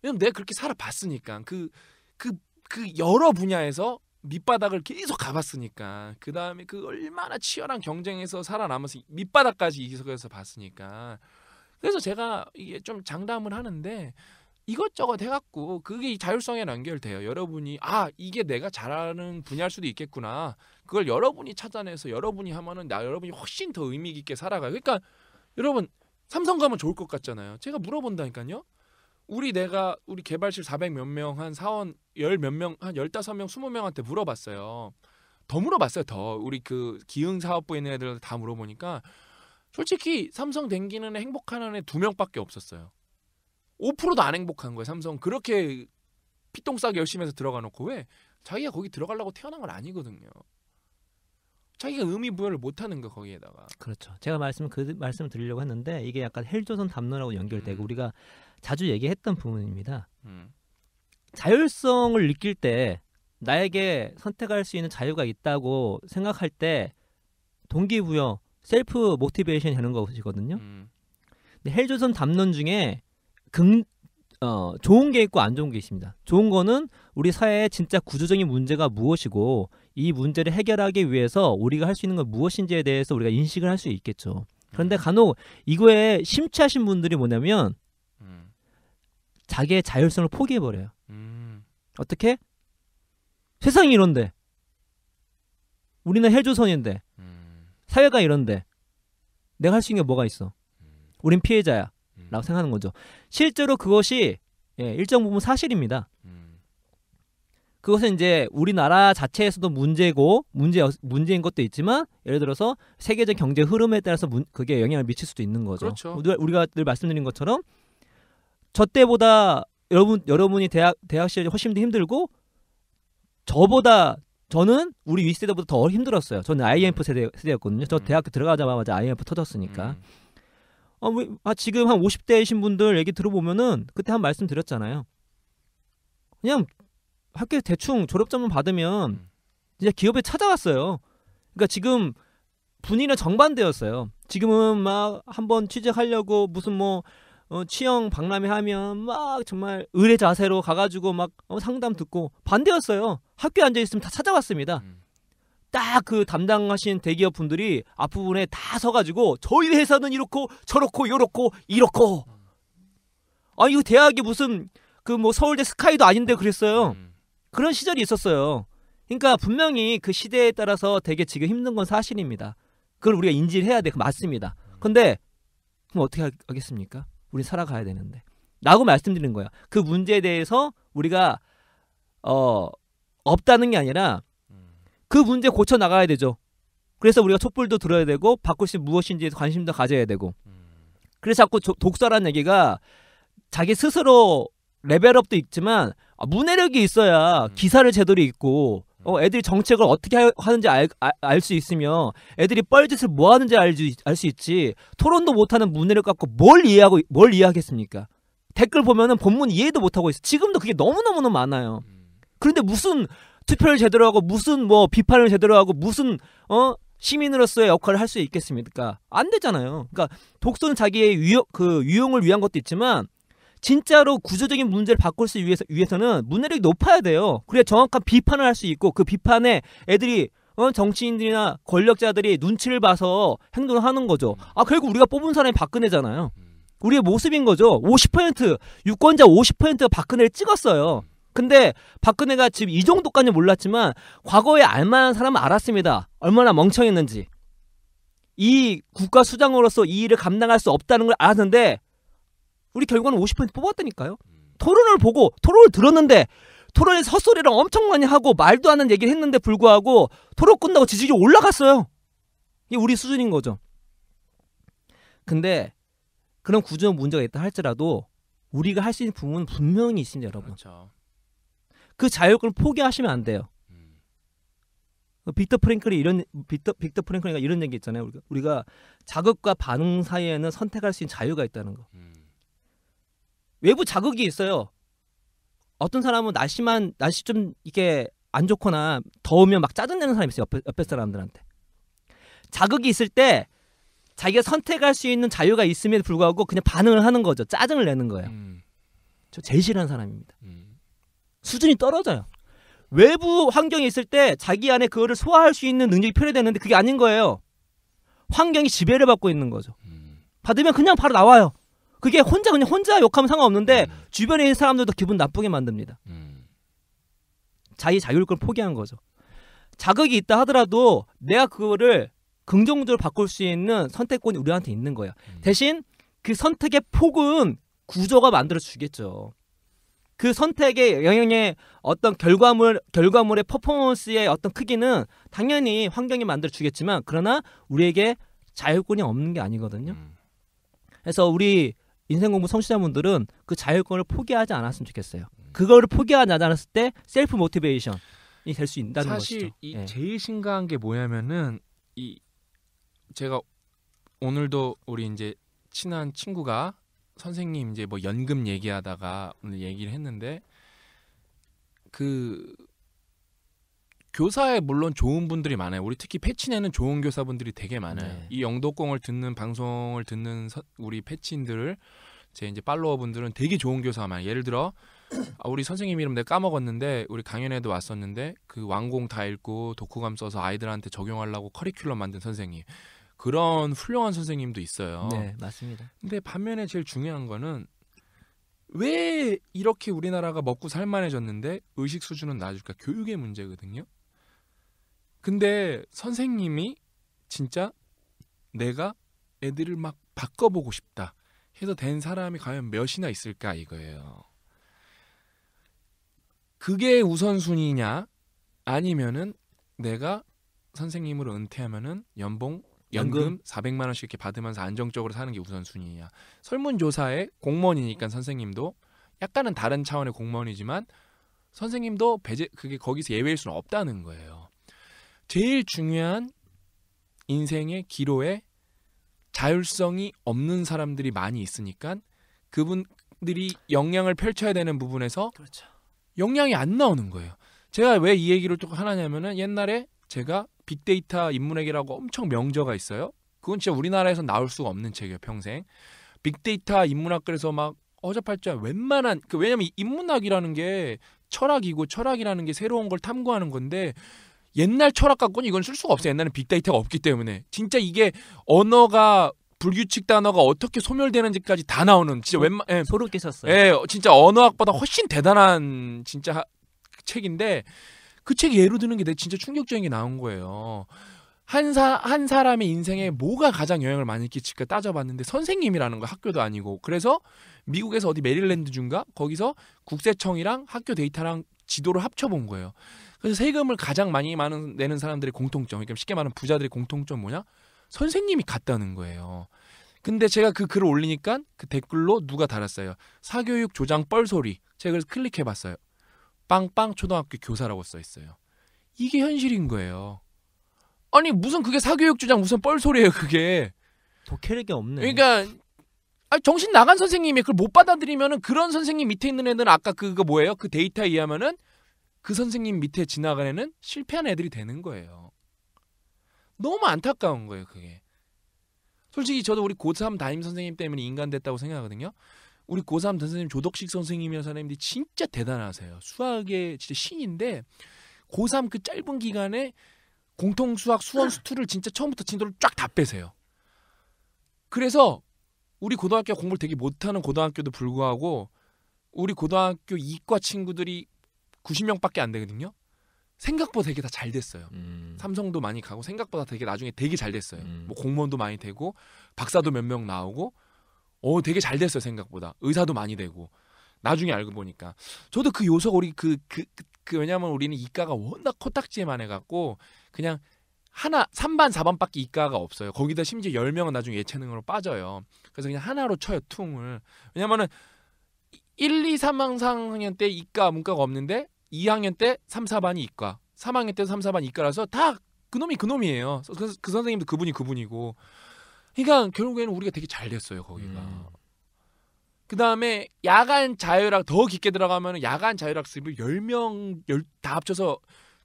왜냐면 내가 그렇게 살아봤으니까 그 그, 그 여러 분야에서 밑바닥을 계속 가봤으니까 그 다음에 그 얼마나 치열한 경쟁에서 살아남아서 밑바닥까지 이석에서 기 봤으니까 그래서 제가 이게 좀 장담을 하는데 이것저것 해갖고 그게 자율성에 연결돼요. 여러분이 아 이게 내가 잘하는 분야일 수도 있겠구나. 그걸 여러분이 찾아내서 여러분이 하면은 나 여러분이 훨씬 더 의미 깊게 살아가요. 그러니까 여러분 삼성 가면 좋을 것 같잖아요. 제가 물어본다니까요. 우리 내가 우리 개발실 400 몇 명 한 사원 10 몇명한 15명 20명한테 물어봤어요. 더 물어봤어요. 더 우리 그 기흥 사업부 있는 애들 다 물어보니까 솔직히 삼성 댕기는 행복한 애두 명밖에 없었어요. 5%도 안 행복한 거야 삼성 그렇게 피똥 싸게 열심히 해서 들어가 놓고 왜 자기가 거기 들어가려고 태어난 건 아니거든요. 자기가 의미 부여를 못 하는 거 거기에다가. 그렇죠. 제가 말씀 그 말씀 드리려고 했는데 이게 약간 헬조선 담론하고 연결되고 음. 우리가 자주 얘기했던 부분입니다. 음. 자율성을 느낄 때 나에게 선택할 수 있는 자유가 있다고 생각할 때 동기부여, 셀프 모티베이션 이되는 것이거든요. 음. 근데 헬조선 담론 중에 긍, 어, 좋은 게 있고 안 좋은 게 있습니다. 좋은 거는 우리 사회의 진짜 구조적인 문제가 무엇이고 이 문제를 해결하기 위해서 우리가 할 수 있는 건 무엇인지에 대해서 우리가 인식을 할 수 있겠죠. 그런데 음. 간혹 이거에 심취하신 분들이 뭐냐면 음. 자기의 자율성을 포기해 버려요. 음. 어떻게? 세상이 이런데 우리는 해조선인데 음. 사회가 이런데 내가 할 수 있는 게 뭐가 있어? 음. 우린 피해자야. 라고 생각하는 거죠. 실제로 그것이 예, 일정 부분 사실입니다. 음. 그것은 이제 우리나라 자체에서도 문제고 문제 문제인 것도 있지만 예를 들어서 세계적 경제 흐름에 따라서 문, 그게 영향을 미칠 수도 있는 거죠. 그렇죠. 우리가 늘 말씀드린 것처럼 저 때보다 여러분 여러분이 대학 대학 시절이 훨씬 더 힘들고 저보다 저는 우리 위세대보다더 힘들었어요. 저는 IMF 음. 세대, 세대였거든요. 저 음. 대학교 들어가자마자 IMF 터졌으니까. 음. 아, 어, 왜, 뭐, 아 지금 한 50대이신 분들 얘기 들어보면은 그때 한 말씀 드렸잖아요. 그냥 학교 대충 졸업장만 받으면 음. 이제 기업에 찾아갔어요. 그러니까 지금 분위기는 정반대였어요. 지금은 막 한번 취직하려고 무슨 뭐 어, 취영 박람회 하면 막 정말 의뢰 자세로 가가지고 막 어, 상담 듣고 반대였어요. 학교에 앉아 있으면 다 찾아왔습니다. 음. 딱그 담당하신 대기업 분들이 앞부분에 다 서가지고 저희 회사는 이렇고 저렇고 요렇고 이렇고 아 이거 대학이 무슨 그 뭐 서울대 스카이도 아닌데 그랬어요 음. 그런 시절이 있었어요 그러니까 분명히 그 시대에 따라서 되게 지금 힘든 건 사실입니다 그걸 우리가 인지를 해야 돼 그 맞습니다 근데 그럼 어떻게 하겠습니까 우리 살아가야 되는데 라고 말씀드리는 거예요 그 문제에 대해서 우리가 어 없다는 게 아니라 그 문제 고쳐 나가야 되죠. 그래서 우리가 촛불도 들어야 되고 바꿀 수 무엇인지에 관심도 가져야 되고. 그래서 자꾸 독서라는 얘기가 자기 스스로 레벨업도 있지만 문해력이 아, 있어야 음. 기사를 제대로 읽고 음. 어, 애들이 정책을 어떻게 하, 는지 알수 알, 있으며 애들이 뻘짓을 뭐 하는지 알수 알수 있지 토론도 못하는 문해력 갖고 뭘 이해하고 뭘 이해하겠습니까? 댓글 보면은 본문 이해도 못하고 있어. 지금도 그게 너무너무너무 많아요. 음. 그런데 무슨 투표를 제대로 하고 무슨 뭐 비판을 제대로 하고 무슨 어 시민으로서의 역할을 할 수 있겠습니까? 안 되잖아요. 그러니까 독서는 자기의 유용, 그 유용을 위한 것도 있지만 진짜로 구조적인 문제를 바꿀 수 위해서 위해서는 문해력이 높아야 돼요. 그래야 정확한 비판을 할 수 있고 그 비판에 애들이 어, 정치인들이나 권력자들이 눈치를 봐서 행동을 하는 거죠. 아 결국 우리가 뽑은 사람이 박근혜잖아요. 우리의 모습인 거죠. 50% 유권자 50%가 박근혜를 찍었어요. 근데 박근혜가 지금 이 정도까지 몰랐지만 과거에 알만한 사람은 알았습니다. 얼마나 멍청했는지. 이 국가 수장으로서 이 일을 감당할 수 없다는 걸 알았는데 우리 결과는 50% 뽑았다니까요. 토론을 보고 토론을 들었는데 토론에 헛소리를 엄청 많이 하고 말도 안 하는 얘기를 했는데 불구하고 토론 끝나고 지지율이 올라갔어요. 이게 우리 수준인 거죠. 근데 그런 구조 문제가 있다 할지라도 우리가 할 수 있는 부분은 분명히 있습니다, 여러분. 그렇죠. 그 자유를 포기하시면 안 돼요. 음. 빅터 프랭클이 이런 빅터 빅터 프랭클이가 이런 얘기 있잖아요. 우리가, 우리가 자극과 반응 사이에는 선택할 수 있는 자유가 있다는 거. 음. 외부 자극이 있어요. 어떤 사람은 날씨만 날씨 좀 이게 안 좋거나 더우면 막 짜증내는 사람이 있어요. 옆에, 옆에 사람들한테. 자극이 있을 때 자기가 선택할 수 있는 자유가 있음에도 불구하고 그냥 반응을 하는 거죠. 짜증을 내는 거예요. 음. 저 제일 싫어하는 사람입니다. 음. 수준이 떨어져요. 외부 환경에 있을 때 자기 안에 그거를 소화할 수 있는 능력이 필요되는데 그게 아닌 거예요. 환경이 지배를 받고 있는 거죠. 음. 받으면 그냥 바로 나와요. 그게 혼자 그냥 혼자 욕하면 상관없는데 음. 주변에 있는 사람들도 기분 나쁘게 만듭니다. 음. 자기 자율권 포기한 거죠. 자극이 있다 하더라도 내가 그거를 긍정적으로 바꿀 수 있는 선택권이 우리한테 있는 거예요. 음. 대신 그 선택의 폭은 구조가 만들어 주겠죠. 그 선택의 영향에 어떤 결과물 결과물의 퍼포먼스의 어떤 크기는 당연히 환경이 만들어 주겠지만 그러나 우리에게 자율권이 없는 게 아니거든요. 음. 그래서 우리 인생 공부 성취자분들은 그 자율권을 포기하지 않았으면 좋겠어요. 음. 그거를 포기하지 않았을 때 셀프 모티베이션이 될 수 있다는 사실 것이죠. 사실 이 예. 제일 심각한 게 뭐냐면은 이 제가 오늘도 우리 이제 친한 친구가 선생님 이제 뭐 연금 얘기하다가 오늘 얘기를 했는데 그 교사에 물론 좋은 분들이 많아요. 우리 특히 패친에는 좋은 교사분들이 되게 많아요. 네. 이 영도공을 듣는 방송을 듣는 서, 우리 패친들을 제 이제 팔로워분들은 되게 좋은 교사가 많아요. 예를 들어 아, 우리 선생님 이름 내가 까먹었는데 우리 강연에도 왔었는데 그 완공 다 읽고 독후감 써서 아이들한테 적용하려고 커리큘럼 만든 선생님. 그런 훌륭한 선생님도 있어요. 네, 맞습니다. 근데 반면에 제일 중요한 거는 왜 이렇게 우리나라가 먹고 살만해졌는데 의식 수준은 낮을까? 교육의 문제거든요. 근데 선생님이 진짜 내가 애들을 막 바꿔보고 싶다 해서 된 사람이 과연 몇이나 있을까 이거예요. 그게 우선순위냐 아니면은 내가 선생님으로 은퇴하면은 연봉 연금 400만 원씩 이렇게 받으면서 안정적으로 사는 게 우선순위야. 설문조사에 공무원이니까 선생님도 약간은 다른 차원의 공무원이지만 선생님도 배제 그게 거기서 예외일 수는 없다는 거예요. 제일 중요한 인생의 기로에 자율성이 없는 사람들이 많이 있으니까 그분들이 역량을 펼쳐야 되는 부분에서 그렇죠. 역량이 안 나오는 거예요. 제가 왜 이 얘기를 또 하나냐면은 옛날에 제가 빅데이터 인문학이라고 엄청 명저가 있어요. 그건 진짜 우리나라에서 나올 수가 없는 책이에요, 평생. 빅데이터 인문학 그래서 막 어접할 줄 웬만한 그 왜냐면 인문학이라는 게 철학이고 철학이라는 게 새로운 걸 탐구하는 건데 옛날 철학 갖고는 이건 쓸 수가 없어요. 옛날에는 빅데이터가 없기 때문에 진짜 이게 언어가 불규칙 단어가 어떻게 소멸되는지까지 다 나오는 진짜 소, 웬만 예, 소름 끼쳤어요. 예, 진짜 언어학보다 훨씬 대단한 진짜 책인데 그책 예로 드는 게 내 진짜 충격적인 게 나온 거예요. 한, 사, 한 사람의 인생에 뭐가 가장 영향을 많이 끼칠까 따져봤는데 선생님이라는 거 학교도 아니고 그래서 미국에서 어디 메릴랜드 중가 거기서 국세청이랑 학교 데이터랑 지도를 합쳐본 거예요. 그래서 세금을 가장 많이 많은, 내는 사람들의 공통점, 그러니까 쉽게 말하면 부자들의 공통점 뭐냐? 선생님이 갔다는 거예요. 근데 제가 그 글을 올리니까 그 댓글로 누가 달았어요. 사교육 조장 뻘소리. 책을 클릭해봤어요. 빵빵 초등학교 교사라고 써 있어요. 이게 현실인 거예요. 아니 무슨 그게 사교육 주장 무슨 뻘소리예요 그게. 더 캐릭이 없네. 그러니까 아 정신 나간 선생님이 그걸 못 받아들이면은 그런 선생님 밑에 있는 애들은 아까 그거 뭐예요? 그 데이터에 의하면은 그 선생님 밑에 지나간 애는 실패한 애들이 되는 거예요. 너무 안타까운 거예요 그게. 솔직히 저도 우리 고3 담임 선생님 때문에 인간 됐다고 생각하거든요. 우리 고3 선생님 조덕식 선생님이나 사생님들이 진짜 대단하세요. 수학의 진짜 신인데 고3 그 짧은 기간에 공통 수학 수원 아. 수투를 진짜 처음부터 진도를 쫙 다 빼세요. 그래서 우리 고등학교 공부를 되게 못하는 고등학교도 불구하고 우리 고등학교 이과 친구들이 90명밖에 안 되거든요. 생각보다 되게 다 잘 됐어요. 음. 삼성도 많이 가고 생각보다 되게 나중에 되게 잘 됐어요. 음. 뭐 공무원도 많이 되고 박사도 몇 명 나오고 어 되게 잘 됐어요 생각보다 의사도 많이 되고 나중에 알고 보니까 저도 그 요소가 우리 그 그, 그, 그 왜냐하면 우리는 이과가 워낙 코딱지에만 해갖고 그냥 하나 3반 4반밖에 이과가 없어요. 거기다 심지어 10명은 나중에 예체능으로 빠져요. 그래서 그냥 하나로 쳐요 퉁을. 왜냐면은 1, 2, 3학년 4때 이과 문과가 없는데 2학년 때 3, 4반이 이과, 3학년 때 3, 4반 이과라서 이다 그놈이 그놈이에요. 그그 선생님도 그분이 그분이고 그러니까 결국에는 우리가 되게 잘 됐어요 거기가. 음. 그 다음에 야간 자율학 더 깊게 들어가면 야간 자율학습을 열명 다 합쳐서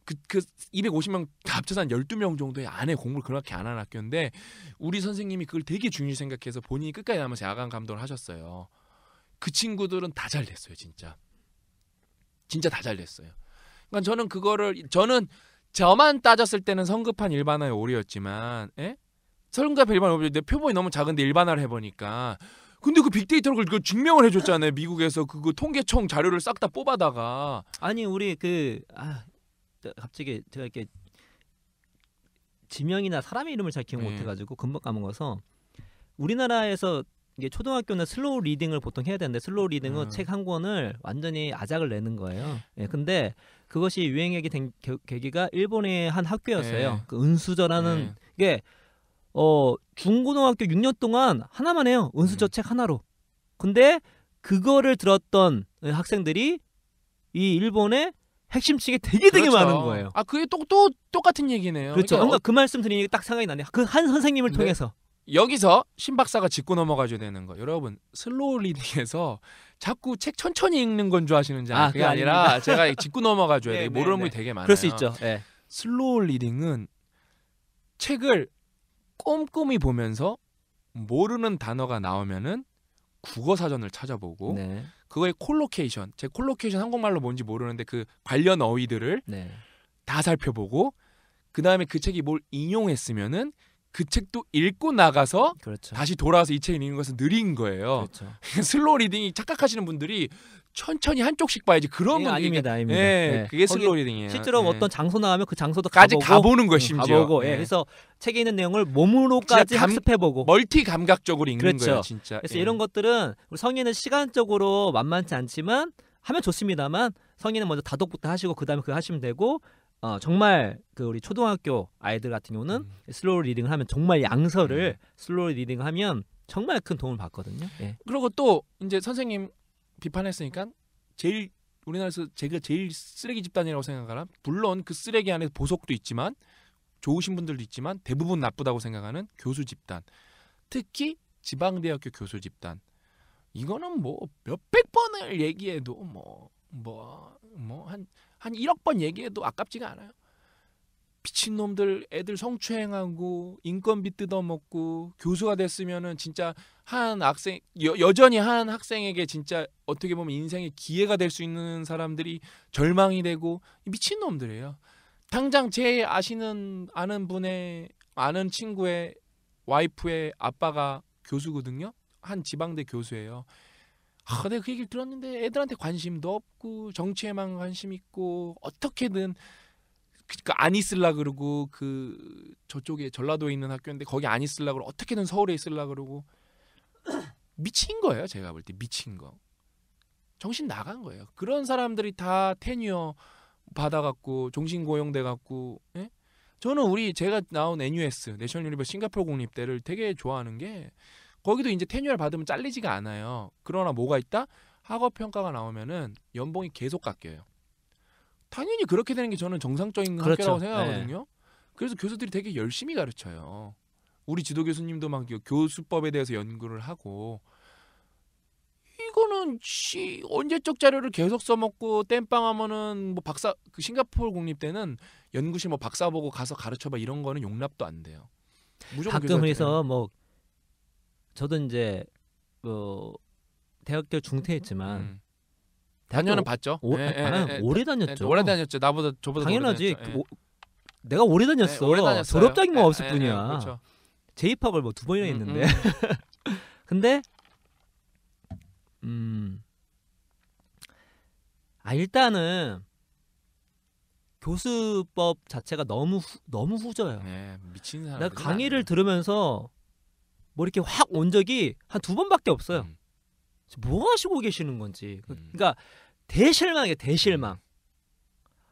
그, 그 250명 다 합쳐서 한 12명 정도의 안에 공부를 그렇게 안 한 학교인데 우리 선생님이 그걸 되게 중요시 생각해서 본인이 끝까지 남아서 야간 감독을 하셨어요. 그 친구들은 다 잘 됐어요, 진짜. 진짜 다 잘 됐어요. 그러니까 저는 그거를 저는 저만 따졌을 때는 성급한 일반화의 오류였지만 에? 예? 설문자표 일반 오버 내 표본이 너무 작은데 일반화를 해보니까 근데 그 빅데이터를 그 증명을 해줬잖아요 미국에서 그, 그 통계청 자료를 싹 다 뽑아다가 아니 우리 그 아, 갑자기 제가 이렇게 지명이나 사람의 이름을 잘 기억 네. 못해가지고 금방 까먹어서 우리나라에서 이게 초등학교는 슬로우 리딩을 보통 해야 되는데 슬로우 리딩은 음. 책한 권을 완전히 아작을 내는 거예요. 예, 음. 근데 그것이 유행하게 된 계기가 일본의 한 학교였어요. 네. 그 은수저라는 네. 이게 어 중고등학교 6년 동안 하나만 해요. 은수저 음. 책 하나로. 근데 그거를 들었던 학생들이 이 일본의 핵심 측에 되게 되게 그렇죠. 많은 거예요. 아 그게 또, 또 똑같은 얘기네요. 그렇죠. 그러니까, 어... 그 말씀 드리니 딱 생각이 나네요. 그 한 선생님을 네. 통해서 여기서 신 박사가 짚고 넘어가줘야 되는 거. 여러분 슬로우 리딩에서 자꾸 책 천천히 읽는 건좋아시는지 아, 그게 아니라 [LAUGHS] 제가 짚고 넘어가줘야 [LAUGHS] 네, 돼. 네, 모르는 네. 분이 되게 많아요. 그럴 수 있죠. 예. 슬로우 리딩은 책을 꼼꼼히 보면서 모르는 단어가 나오면은 국어 사전을 찾아보고 네. 그거의 콜로케이션 제 콜로케이션 한국말로 뭔지 모르는데 그 관련 어휘들을 네. 다 살펴보고 그 다음에 그 책이 뭘 인용했으면은 그 책도 읽고 나가서 그렇죠. 다시 돌아와서 이 책을 읽는 것은 느린 거예요. 그렇죠. [LAUGHS] 슬로우 리딩이 착각하시는 분들이 천천히 한쪽씩 봐야지. 그런면 네, 아닙니다, 게 아닙니다. 예, 예. 그게 슬로리딩이에요. 실제로 예. 어떤 장소 나가면 그 장소도 가보고, 가보는 거 음, 심지어. 가보고, 예. 그래서 책에 있는 내용을 몸으로까지 감, 학습해보고 멀티 감각적으로 읽는 그렇죠. 거예요, 진짜. 그래서 예. 이런 것들은 성인은 시간적으로 만만치 않지만 하면 좋습니다만 성인은 먼저 다독부터 하시고 그다음에 그 하시면 되고 어, 정말 그 우리 초등학교 아이들 같은 경우는 음. 슬로우 리딩을 하면 정말 양서를 음. 슬로우 리딩 하면 정말 큰 도움을 받거든요. 예. 그리고 또 이제 선생님 비판했으니까 제일 우리나라에서 제가 제일 쓰레기 집단이라고 생각하나 물론 그 쓰레기 안에 보석도 있지만 좋으신 분들도 있지만 대부분 나쁘다고 생각하는 교수 집단 특히 지방대학교 교수 집단 이거는 뭐 몇백 번을 얘기해도 뭐 뭐 뭐 한 한 일억번 얘기해도 아깝지가 않아요. 미친놈들 애들 성추행하고 인건비 뜯어먹고 교수가 됐으면은 진짜 한 학생 여, 전히한 학생에게 진짜 어떻게 보면 인생의 기회가 될 수 있는 사람들이 절망이 되고 미친놈들이에요. 당장 제 아시는 아는 분의 아는 친구의 와이프의 아빠가 교수거든요. 한 지방대 교수예요. 아, 내가 그 얘기를 들었는데 애들한테 관심도 없고 정치에만 관심 있고 어떻게든 그러니까 안 있을라 그러고 그 저쪽에 전라도에 있는 학교인데 거기 안 있을라 그러고 어떻게든 서울에 있을라 그러고 [CLEARS THROAT] 미친 거예요 제가 볼 때 미친 거 정신 나간 거예요 그런 사람들이 다 테니어 받아갖고 종신 고용돼 갖고 예? 저는 우리 제가 나온 NUS 내셔널 유니버스 싱가포르 공립 대를 되게 좋아하는 게 거기도 이제 테뉴얼 받으면 잘리지가 않아요 그러나 뭐가 있다 학업 평가가 나오면은 연봉이 계속 깎여요 당연히 그렇게 되는 게 저는 정상적인 그렇죠. 학교라고 네. 생각하거든요. 네. 그래서 교수들이 되게 열심히 가르쳐요. 우리 지도 교수님도 막 교수법에 대해서 연구를 하고 이거는 씨 언제적 자료를 계속 써먹고 땜빵하면은 뭐 박사 그 싱가포르 공립 때는 연구실 뭐 박사 보고 가서 가르쳐봐 이런 거는 용납도 안 돼요. 무조건 가끔 그래서 뭐 저도 이제 뭐 대학교 중퇴했지만 음. 다녀는 봤죠. 오, 예, 아, 예, 오래 다녔죠. 예, 오래 다녔죠. 나보다 저보다 당연하지. 그, 오, 내가 오래 다녔어. 네, 오래 다녔어요. 졸업 따기만 뭐 없을 뿐이야. 제이팝을 그렇죠. 뭐두 번이나 음, 했는데. 음. [LAUGHS] 근데 음. 아 일단은 교수법 자체가 너무 후, 너무 후져요. 네, 미친 사람. 나 강의를 아니에요. 들으면서 뭐 이렇게 확 온 적이 한 두 번밖에 없어요. 음. 뭐 하시고 계시는 건지. 그, 음. 그러니까 대실망이에요. 대실망. 음.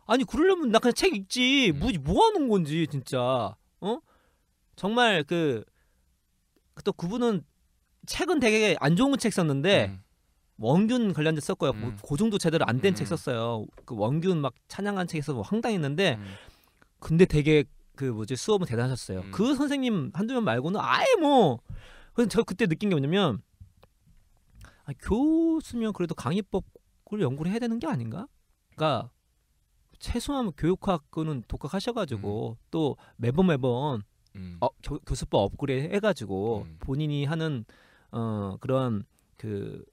아니 그러려면 나 그냥 책 읽지. 음. 뭐, 뭐 하는 건지 진짜. 어? 정말 그또 그 그분은 책은 되게 안 좋은 책 썼는데 음. 원균 관련된 썼고요. 음. 그 정도 제대로 안 된책 음. 썼어요. 그 원균 막 찬양한 책에서 뭐 황당했는데 음. 근데 되게 그 뭐지 수업은 대단하셨어요. 그 선생님 한두 명 말고는 아예 뭐 그래서 제 그때 느낀 게 뭐냐면 아, 교수면 그래도 강의법을 연구를 해야 되는 게 아닌가? 그러니까 최소한 교육학은 독학하셔가지고 음. 또 매번 매번 음. 어, 교, 수법 업그레이드 해가지고 음. 본인이 하는 어, 그런 그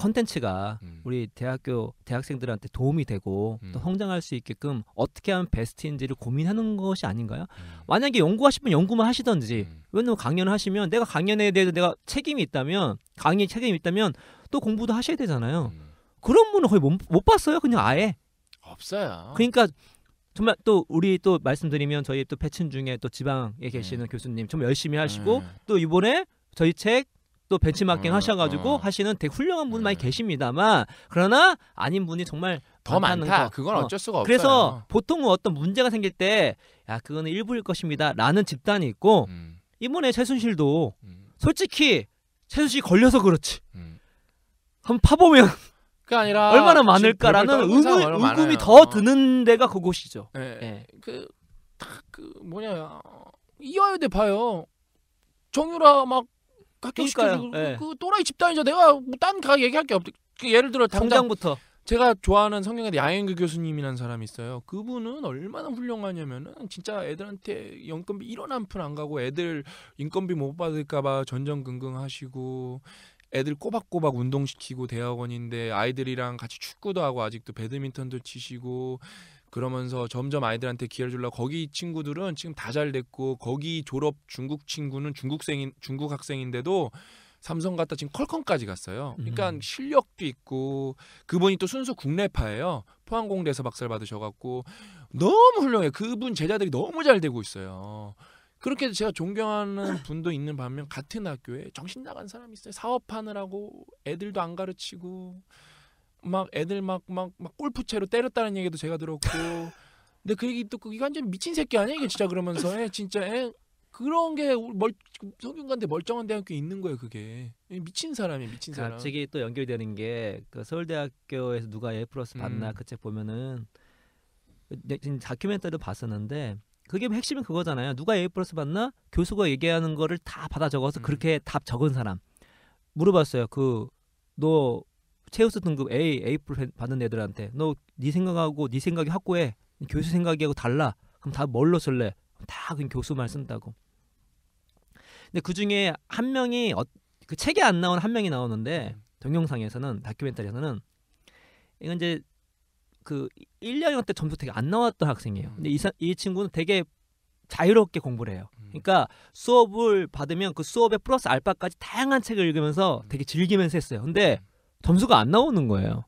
컨텐츠가 음. 우리 대학교 대학생들한테 도움이 되고 음. 또 성장할 수 있게끔 어떻게 하면 베스트인지를 고민하는 것이 아닌가요? 음. 만약에 연구하시면 연구만 하시던지 음. 왜냐면 강연을 하시면 내가 강연에 대해서 내가 책임이 있다면 강의 에 책임이 있다면 또 공부도 하셔야 되잖아요. 음. 그런 분은 거의 못, 못 봤어요. 그냥 아예 없어요. 그러니까 정말 또 우리 또 말씀드리면 저희 또 패친 중에 또 지방에 계시는 음. 교수님 좀 열심히 하시고 또 이번에 저희 책또 벤치마킹 음. 하셔가지고 음. 하시는 되게 훌륭한 분 많이 음. 계십니다만 그러나 아닌 분이 정말 더 많다. 거. 그건 어. 어쩔 수가 어. 없어요. 그래서 보통은 어떤 문제가 생길 때 야 그거는 일부일 것입니다라는 집단이 있고 음. 이번에 최순실도 음. 솔직히 최순실 걸려서 그렇지 한번 파보면 그 아니라 얼마나 많을까라는 의구, 의구미 더 어. 드는 데가 그곳이죠. 네. 네. 그, 그 뭐냐 이화여대 봐요. 정유라 막 학교시켜 네. 예. 그 또라이 집단이죠. 내가 뭐 딴가 얘기할 게 없대. 그 예를 들어 당장 부터 제가 좋아하는 성경의 양현규 교수님이란 사람이 있어요. 그분은 얼마나 훌륭하냐면은 진짜 애들한테 연금비 1원 한푼안 가고 애들 인건비 못 받을까봐 전전긍긍 하시고 애들 꼬박꼬박 운동시키고 대학원인데 아이들이랑 같이 축구도 하고 아직도 배드민턴도 치시고 그러면서 점점 아이들한테 기회를 주려고 거기 친구들은 지금 다 잘 됐고 거기 졸업 중국 친구는 중국생인 중국 학생인데도 삼성 갔다 지금 컬컴까지 갔어요. 그러니까 음. 실력도 있고 그분이 또 순수 국내파예요. 포항공대에서 박사를 받으셔갖고 너무 훌륭해. 그분 제자들이 너무 잘 되고 있어요. 그렇게 제가 존경하는 [LAUGHS] 분도 있는 반면 같은 학교에 정신 나간 사람이 있어요. 사업하느라고 애들도 안 가르치고 막 애들 막 막 막 골프채로 때렸다는 얘기도 제가 들었고 근데 그 얘기 또그 이거 완전 미친 새끼 아니야 이게 진짜 그러면서 에 예, 진짜 에 예. 그런 게멀 성균관대 멀쩡한 대학교 에 있는 거예요 그게 예, 미친 사람이 미친 사람 갑자기 또 연결되는 게 그 서울대학교에서 누가 예 플러스 받나 음. 그책 보면은 다큐멘터리도 봤었는데 그게 핵심은 그거잖아요 누가 예 플러스 받나 교수가 얘기하는 거를 다 받아 적어서 음. 그렇게 답 적은 사람 물어봤어요 그너 체우스 등급 A, A+ 받는 애들한테 너 네 생각하고 네 생각이 확고해. 교수 생각하고 달라. 그럼 다 뭘로 쓸래? 다 그냥 교수만 쓴다고. 근데 그 중에 한 명이 어, 그 책에 안 나온 한 명이 나오는데 동영상에서는 네. 다큐멘터리에서는 이건 이제 그 1년형 때 점수 되게 안 나왔던 학생이에요. 음. 근데 이, 이 친구는 되게 자유롭게 공부를 해요. 음. 그러니까 수업을 받으면 그 수업에 플러스 알파까지 다양한 책을 읽으면서 음. 되게 즐기면서 했어요. 근데 네. 점수가 안 나오는 거예요.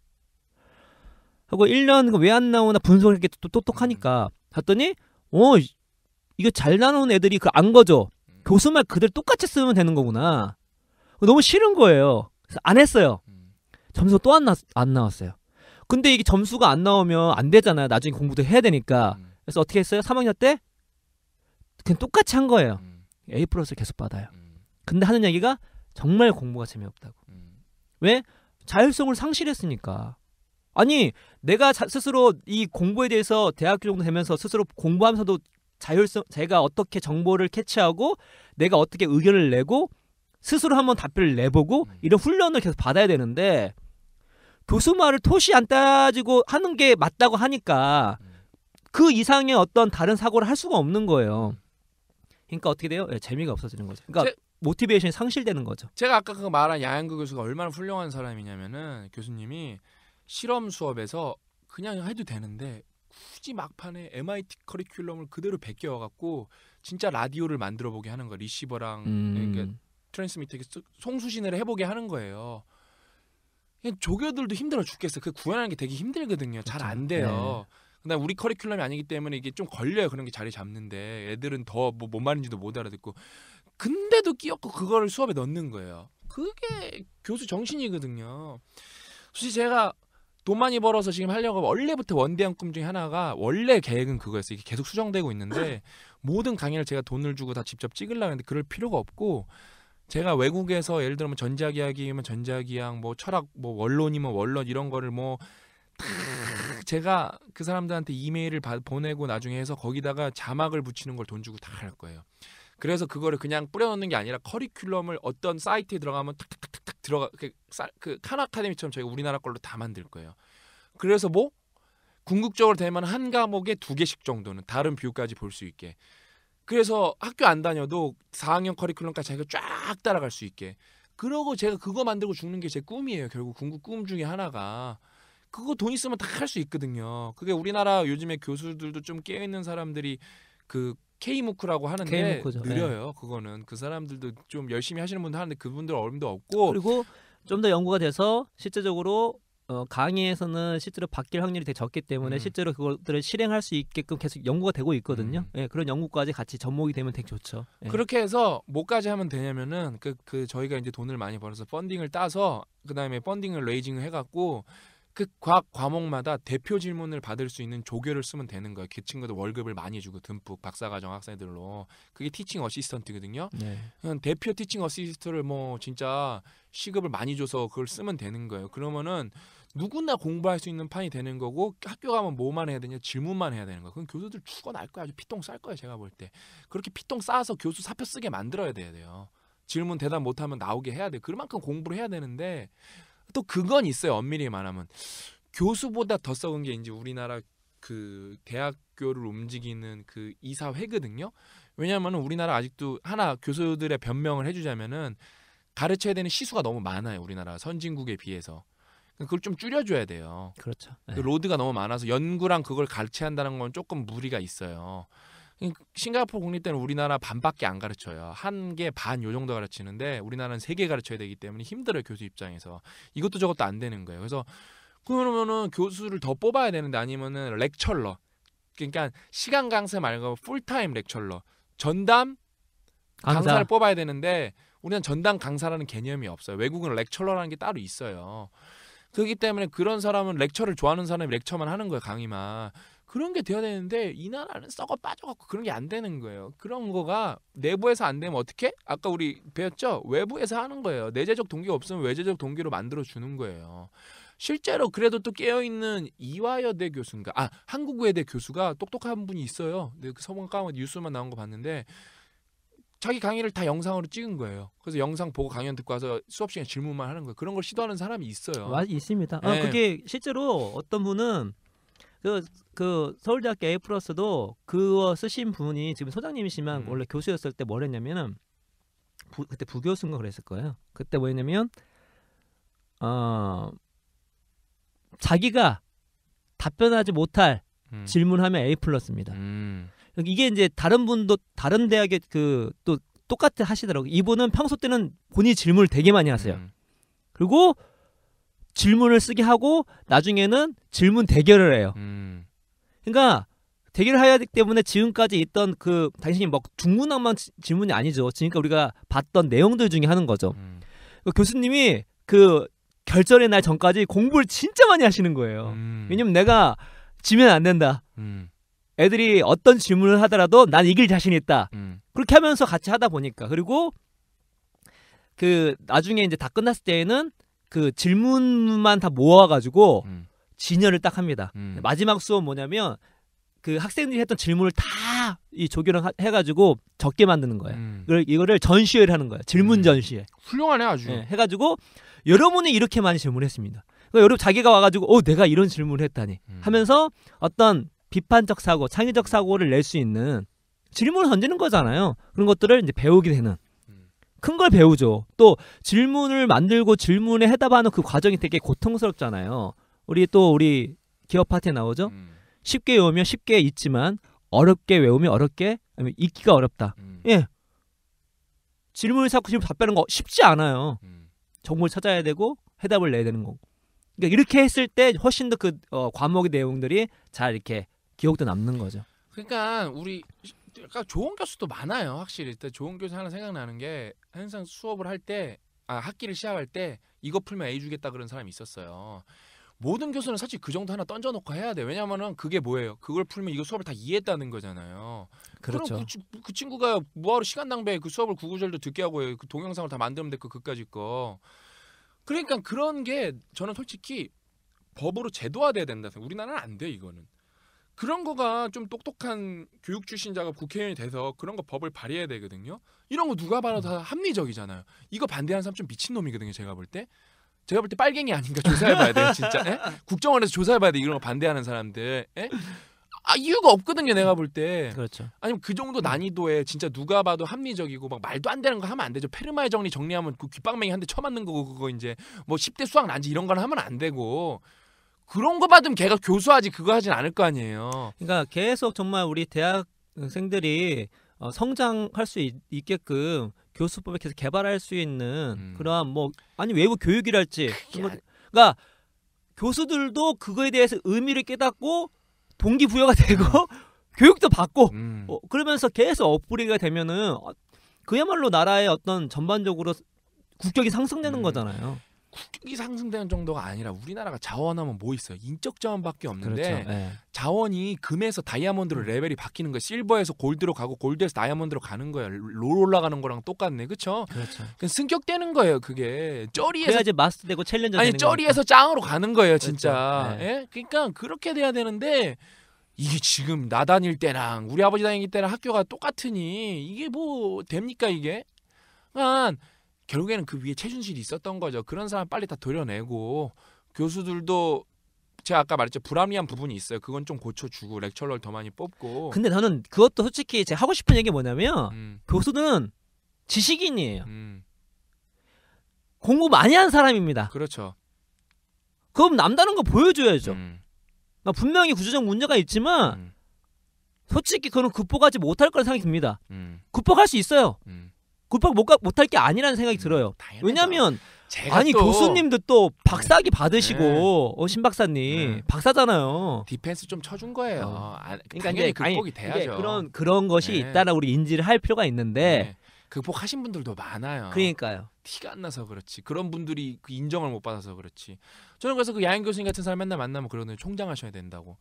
하고 1년 왜 안 나오나 분석을 이렇게 또 똑똑하니까 음. 봤더니 어 이거 잘 나오는 애들이 그 안 거죠. 음. 교수 말 그대로 똑같이 쓰면 되는 거구나. 너무 싫은 거예요. 그래서 안 했어요. 음. 점수 또안안 나왔어요. 근데 이게 점수가 안 나오면 안 되잖아요. 나중에 공부도 해야 되니까. 그래서 어떻게 했어요? 3학년 때 그냥 똑같이 한 거예요. A 플러스를 계속 받아요. 근데 하는 얘기가 정말 공부가 재미없다고. 왜? 자율성을 상실했으니까. 아니 내가 자, 스스로 이 공부에 대해서 대학교 정도 되면서 스스로 공부하면서도 자율성 제가 어떻게 정보를 캐치하고 내가 어떻게 의견을 내고 스스로 한번 답변을 내보고 음. 이런 훈련을 계속 받아야 되는데 교수 말을 토시 안 따지고 하는 게 맞다고 하니까 음. 그 이상의 어떤 다른 사고를 할 수가 없는 거예요. 음. 그러니까 어떻게 돼요? 예, 재미가 없어지는 거죠. 그러니까 제, 모티베이션이 상실되는 거죠. 제가 아까 그 말한 양양구 교수가 얼마나 훌륭한 사람이냐면은 교수님이 실험 수업에서 그냥 해도 되는데 굳이 막판에 MIT 커리큘럼을 그대로 베껴 와 갖고 진짜 라디오를 만들어 보게 하는 거 리시버랑 음. 그러니까 트랜스미터 송수신을 해보게 하는 거예요. 그냥 조교들도 힘들어 죽겠어. 그 구현하는 게 되게 힘들거든요. 잘안 그렇죠. 돼요. 네. 근데 우리 커리큘럼이 아니기 때문에 이게 좀 걸려요. 그런 게 자리 잡는데 애들은 더뭐뭔 말인지도 못 알아듣고 근데도 끼었고 그거를 수업에 넣는 거예요. 그게 교수 정신이거든요. 솔직히 제가 돈 많이 벌어서 지금 하려고 원래부터 원대한 꿈 중에 하나가 원래 계획은 그거였어요. 이게 계속 수정되고 있는데 [LAUGHS] 모든 강의를 제가 돈을 주고 다 직접 찍으려고 했는데 그럴 필요가 없고 제가 외국에서 예를 들면 전자기학이면 전자기학 뭐 철학 뭐 원론이면 원론 이런 거를 뭐 제가 그 사람들한테 이메일을 보내고 나중에 해서 거기다가 자막을 붙이는 걸 돈 주고 다 할 거예요. 그래서 그거를 그냥 뿌려넣는 게 아니라 커리큘럼을 어떤 사이트에 들어가면 탁탁탁탁 들어가 그칸 아카데미처럼 저희가 우리나라 걸로 다 만들 거예요. 그래서 뭐 궁극적으로 되면 한 과목에 두 개씩 정도는 다른 뷰까지 볼 수 있게. 그래서 학교 안 다녀도 4학년 커리큘럼까지 자기가 쫙 따라갈 수 있게. 그러고 제가 그거 만들고 죽는 게 제 꿈이에요. 결국 궁극 꿈 중에 하나가. 그거 돈 있으면 다 할 수 있거든요. 그게 우리나라 요즘에 교수들도 좀 깨어있는 사람들이 그 케이무크라고 하는데 K무크죠. 네. 느려요. 네. 그거는 그 사람들도 좀 열심히 하시는 분들 하는데 그분들 얼음도 없고 그리고 좀 더 연구가 돼서 실제적으로 어, 강의에서는 실제로 바뀔 확률이 되게 적기 때문에 음. 실제로 그것들을 실행할 수 있게끔 계속 연구가 되고 있거든요. 음. 예, 그런 연구까지 같이 접목이 되면 되게 좋죠. 예. 그렇게 해서 뭐까지 하면 되냐면은 그, 그 저희가 이제 돈을 많이 벌어서 펀딩을 따서 그 다음에 펀딩을 레이징을 해갖고 그각 과목마다 대표 질문을 받을 수 있는 조교를 쓰면 되는 거예요. 그 친구들 월급을 많이 주고 듬뿍 박사과정 학생들로 그게 티칭 어시스턴트거든요. 네. 대표 티칭 어시스트를 뭐 진짜 시급을 많이 줘서 그걸 쓰면 되는 거예요. 그러면은 누구나 공부할 수 있는 판이 되는 거고 학교 가면 뭐만 해야 되냐 질문만 해야 되는 거. 그럼 교수들 죽어날 거야. 아주 피똥 쌀 거야 제가 볼 때. 그렇게 피똥 쌓아서 교수 사표 쓰게 만들어야 돼야 돼요. 질문 대답 못하면 나오게 해야 돼. 그만큼 공부를 해야 되는데 또 그건 있어요. 엄밀히 말하면 교수보다 더 썩은 게 이제 우리나라 그 대학교를 움직이는 그 이사회거든요. 왜냐하면 우리나라 아직도 하나 교수들의 변명을 해주자면은 가르쳐야 되는 시수가 너무 많아요. 우리나라 선진국에 비해서. 그러니까 그걸 좀 줄여줘야 돼요. 그렇죠. 그 네. 그 로드가 너무 많아서 연구랑 그걸 가르쳐야 한다는 건 조금 무리가 있어요. 싱가포르 국립대는 우리나라 반밖에 안 가르쳐요. 한 개 반요 정도 가르치는데 우리나라는 세 개 가르쳐야 되기 때문에 힘들어요. 교수 입장에서. 이것도 저것도 안 되는 거예요. 그래서 그러면은 교수를 더 뽑아야 되는데 아니면은 렉처러 그러니까 시간 강사 말고 풀타임 렉처러 전담 강사. 를 뽑아야 되는데 우리는 전담 강사라는 개념이 없어요. 외국은 렉처러라는 게 따로 있어요. 그렇기 때문에 그런 사람은 렉처를 좋아하는 사람이 렉처만 하는 거예요 강의만 그런 게 돼야 되는데 이 나라는 썩어 빠져갖고 그런 게 안 되는 거예요. 그런 거가 내부에서 안 되면 어떻게? 아까 우리 배웠죠? 외부에서 하는 거예요. 내재적 동기가 없으면 외재적 동기로 만들어 주는 거예요. 실제로 그래도 또 깨어있는 이화여대 교수인가? 아 한국외대 교수가 똑똑한 분이 있어요. 그 서방 까먹 뉴스만 나온 거 봤는데 자기 강의를 다 영상으로 찍은 거예요. 그래서 영상 보고 강연 듣고 와서 수업 시간에 질문만 하는 거예요. 그런 걸 시도하는 사람이 있어요. 와, 있습니다. 아, 네. 아, 그게 실제로 어떤 분은 그, 그 서울대학교 A 플러스도 그거 쓰신 분이 지금 소장님이시지만 음. 원래 교수였을 때 뭘했냐면은 부, 그때 부교수인가 그랬을 거예요. 그때 뭐였냐면 어 자기가 답변하지 못할 음. 질문하면 A 플러스입니다. 음. 그러니까 이게 이제 다른 분도 다른 대학의그 또 똑같이 하시더라고요. 이분은 평소 때는 본인 질문을 되게 많이 하세요. 음. 그리고 질문을 쓰게 하고 나중에는 질문 대결을 해요. 음. 그러니까 대결을 해야 되기 때문에 지금까지 있던 그 당신이 막 중문학만 질문이 아니죠. 지금까 우리가 봤던 내용들 중에 하는 거죠. 음. 그 교수님이 그 결절의 날 전까지 공부를 진짜 많이 하시는 거예요. 음. 왜냐면 내가 지면 안 된다. 음. 애들이 어떤 질문을 하더라도 난 이길 자신 있다. 음. 그렇게 하면서 같이 하다 보니까 그리고 그 나중에 이제 다 끝났을 때에는 그 질문만 다 모아가지고 음. 진열을 딱 합니다. 음. 마지막 수업 뭐냐면 그 학생들이 했던 질문을 다 이 조교랑 하, 해가지고 적게 만드는 거예요. 음. 그걸, 이거를 전시회를 하는 거예요. 질문 음. 전시회. 훌륭하네 아주. 네, 해가지고 여러분이 이렇게 많이 질문했습니다. 그러니까 여러분 자기가 와가지고 어 내가 이런 질문을 했다니 음. 하면서 어떤 비판적 사고, 창의적 사고를 낼 수 있는 질문을 던지는 거잖아요. 그런 것들을 이제 배우게 되는 큰걸 배우죠. 또 질문을 만들고 질문에 해답하는 그 과정이 되게 고통스럽잖아요. 우리 또 우리 기업 파트에 나오죠. 음. 쉽게 외우면 쉽게 있지만 어렵게 외우면 어렵게 읽기가 어렵다. 음. 예. 질문을 찾고 질문 답변하는 거 쉽지 않아요. 음. 정보를 찾아야 되고 해답을 내야 되는 거고. 그러니까 이렇게 했을 때 훨씬 더그 어, 과목의 내용들이 잘 이렇게 기억도 남는 거죠. 그러니까 우리 약간 그러니까 좋은 교수도 많아요 확실히 일단 좋은 교수 하나 생각나는 게 항상 수업을 할때아 학기를 시작할 때 이거 풀면 A 주겠다 그런 사람이 있었어요 모든 교수는 사실 그 정도 하나 던져놓고 해야 돼 왜냐면은 그게 뭐예요 그걸 풀면 이거 수업을 다 이해했다는 거잖아요 그렇죠. 그럼 그, 그 친구가 뭐하러 시간 낭비해 그 수업을 구구절도 듣게 하고 그 동영상을 다 만들면 그 그까지 거 그러니까 그런 게 저는 솔직히 법으로 제도화돼야 된다 우리나라는 안 돼 이거는 그런 거가 좀 똑똑한 교육 출신자가 국회의원이 돼서 그런 거 법을 발의해야 되거든요. 이런 거 누가 봐도 음. 다 합리적이잖아요. 이거 반대하는 사람 좀 미친 놈이거든요. 제가 볼 때. 제가 볼 때 빨갱이 아닌가 조사해봐야 돼 진짜. 에? 예? [LAUGHS] 국정원에서 조사해봐야 돼. 이런 거 반대하는 사람들. 에? 예? 아 이유가 없거든요. 내가 볼 때. 그렇죠. 아니면 그 정도 음. 난이도에 진짜 누가 봐도 합리적이고 막 말도 안 되는 거 하면 안 되죠. 페르마의 정리 정리하면 그 귓방맹이 한 대 쳐맞는 거고 그거 이제 뭐 10대 수학 난지 이런 건 하면 안 되고 그런 거 받으면 걔가 교수하지 그거 하진 않을 거 아니에요. 그러니까 계속 정말 우리 대학생들이 어, 성장할 수 있, 게끔 교수법을 계속 개발할 수 있는 음. 그러한 뭐 아니 외부 교육이랄지 그러니까 교수들도 그거에 대해서 의미를 깨닫고 동기부여가 되고 음. [LAUGHS] 교육도 받고 음. 어, 그러면서 계속 업그레이드가 되면은 어, 그야말로 나라의 어떤 전반적으로 국격이 상승되는 음. 거잖아요. 국격이 상승되는 정도가 아니라 우리나라가 자원하면 뭐 있어요? 인적 자원밖에 없는데 그렇죠. 네. 자원이 금에서 다이아몬드로 음. 레벨이 바뀌는 거예요. 실버에서 골드로 가고 골드에서 다이아몬드로 가는 거예요. 롤 올라가는 거랑 똑같네, 그렇죠? 그렇죠. 승격되는 거예요, 그게 쩌리에서 이제 마스터 되고 챌린저 아니 쩌리에서 짱으로 가는 거예요, 그렇죠. 진짜. 그렇죠. 네. 그러니까 그렇게 돼야 되는데. 이게 지금 나 다닐 때랑 우리 아버지 다닐 때랑 학교가 똑같으니 이게 뭐 됩니까 이게? 그러니까 결국에는 그 위에 최준실이 있었던 거죠. 그런 사람 빨리 다 도려내고 교수들도 제가 아까 말했죠 불합리한 부분이 있어요. 그건 좀 고쳐주고 렉처러를 더 많이 뽑고. 근데 저는 그것도 솔직히 제가 하고 싶은 얘기 뭐냐면 음. 교수는 지식인이에요. 음. 공부 많이 한 사람입니다. 그렇죠. 그럼 남다른 거 보여줘야죠. 음. 그 분명히 구조적 문제가 있지만 음. 솔직히 그건 극복하지 못할 거라 생각이 듭니다. 음. 극복할 수 있어요. 음. 굿박 못할게 아니라는 생각이 음, 들어요. 왜냐하죠 왜냐면 아니 또... 교수님도 또 박사학위 네. 받으시고 네. 어, 신 박사님 네. 박사잖아요. 디펜스 좀 쳐준 거예요. 어. 아, 그러니까 이제 극복이 아니, 돼야죠. 그런 그런 것이 네. 있다라고 우리 인지를 할 필요가 있는데 네. 극복하신 분들도 많아요. 그러니까요. 티가 안 나서 그렇지. 그런 분들이 그 인정을 못 받아서 그렇지. 저는 그래서 그 야인 교수님 같은 사람 맨날 만나면 그러는 총장하셔야 된다고.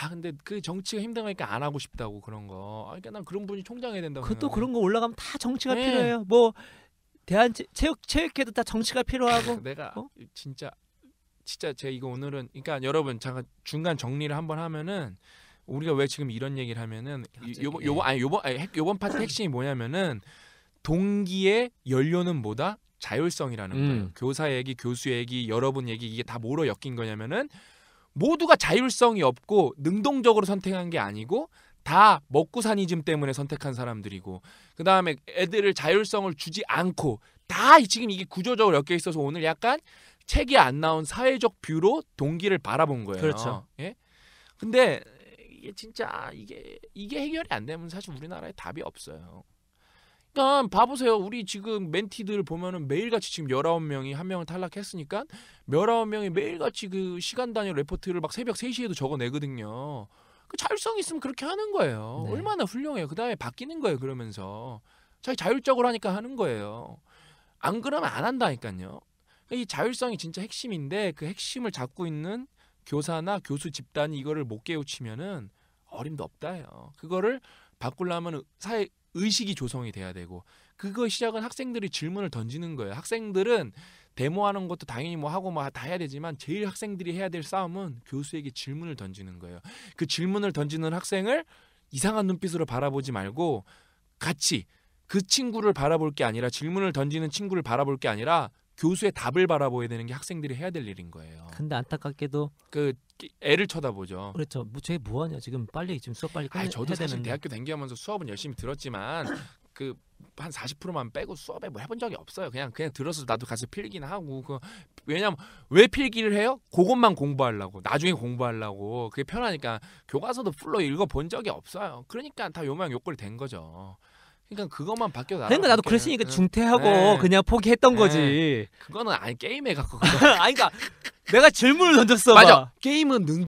아 근데 그 정치가 힘들어하니까안 하고 싶다고 그런 거. 아, 그러니까 난 그런 분이 총장해야 된다고. 그또 그런 거 올라가면 다 정치가 네. 필요해요. 뭐 대한 체육 체육회도 다 정치가 필요하고. [LAUGHS] 내가 어? 진짜 진짜 제 이거 오늘은 그러니까 여러분 잠깐 중간 정리를 한번 하면은 우리가 왜 지금 이런 얘기를 하면은 요번 요번 아니 요번 아니 요번 파트 [CLEARS THROAT] 핵심이 뭐냐면은 동기의 연료는 뭐다 자율성이라는 음. 거예요. 교사 얘기, 교수 얘기, 여러분 얘기 이게 다 뭐로 엮인 거냐면은 모두가 자율성이 없고 능동적으로 선택한 게 아니고 다 먹고 사니즘 때문에 선택한 사람들이고 그 다음에 애들을 자율성을 주지 않고 다 지금 이게 구조적으로 엮여 있어서 오늘 약간 책이 안 나온 사회적 뷰로 동기를 바라본 거예요. 그렇죠. 예? 근데 이게 진짜 이게 이게 해결이 안 되면 사실 우리나라에 답이 없어요. 그러니까 봐보세요. 우리 지금 멘티들 보면은 매일같이 지금 열아홉 명이한 명을 탈락했으니까 열아홉 명이 매일같이 그 시간 단위 레포트를 막 새벽 세시에도 적어내거든요. 그 자율성이 있으면 그렇게 하는 거예요. 네. 얼마나 훌륭해요. 그다음에 바뀌는 거예요. 그러면서 자기 자율적으로 하니까 하는 거예요. 안 그러면 안 한다니까요. 이 자율성이 진짜 핵심인데 그 핵심을 잡고 있는 교사나 교수 집단이 이거를 못 깨우치면은 어림도 없다요. 그거를 바꾸려면 사회 의식이 조성이 돼야 되고 그거 시작은 학생들이 질문을 던지는 거예요. 학생들은 데모하는 것도 당연히 뭐 하고 뭐 다 해야 되지만 제일 학생들이 해야 될 싸움은 교수에게 질문을 던지는 거예요. 그 질문을 던지는 학생을 이상한 눈빛으로 바라보지 말고 같이 그 친구를 바라볼 게 아니라 질문을 던지는 친구를 바라볼 게 아니라 교수의 답을 바라보게 되는 게 학생들이 해야 될 일인 거예요. 근데 안타깝게도 그 애를 쳐다보죠. 그렇죠. 뭐쟤 뭐하냐 지금 빨리 지금 수업 빨리 끝내. 아 저도 사실 대학교 댕기면서 수업은 열심히 들었지만 [LAUGHS] 그 한 40%만 빼고 수업에 뭐 해본 적이 없어요. 그냥 그냥 들어서 나도 가서 필기나 하고 그 왜냐면 왜 필기를 해요? 그것만 공부하려고 나중에 공부하려고 그게 편하니까 교과서도 풀로 읽어 본 적이 없어요. 그러니까 다 요망 욕골이 된 거죠. 그러니까 그것만 바뀌어 나. 그러니까 나도 그랬으니까 예. 중퇴하고 네. 예. 그냥 포기했던 네. 거지. 그거는 아니 게임에 갖고. [LAUGHS] 아니 그러니까 내가 질문을 던졌어. 맞아. 봐. 게임은 능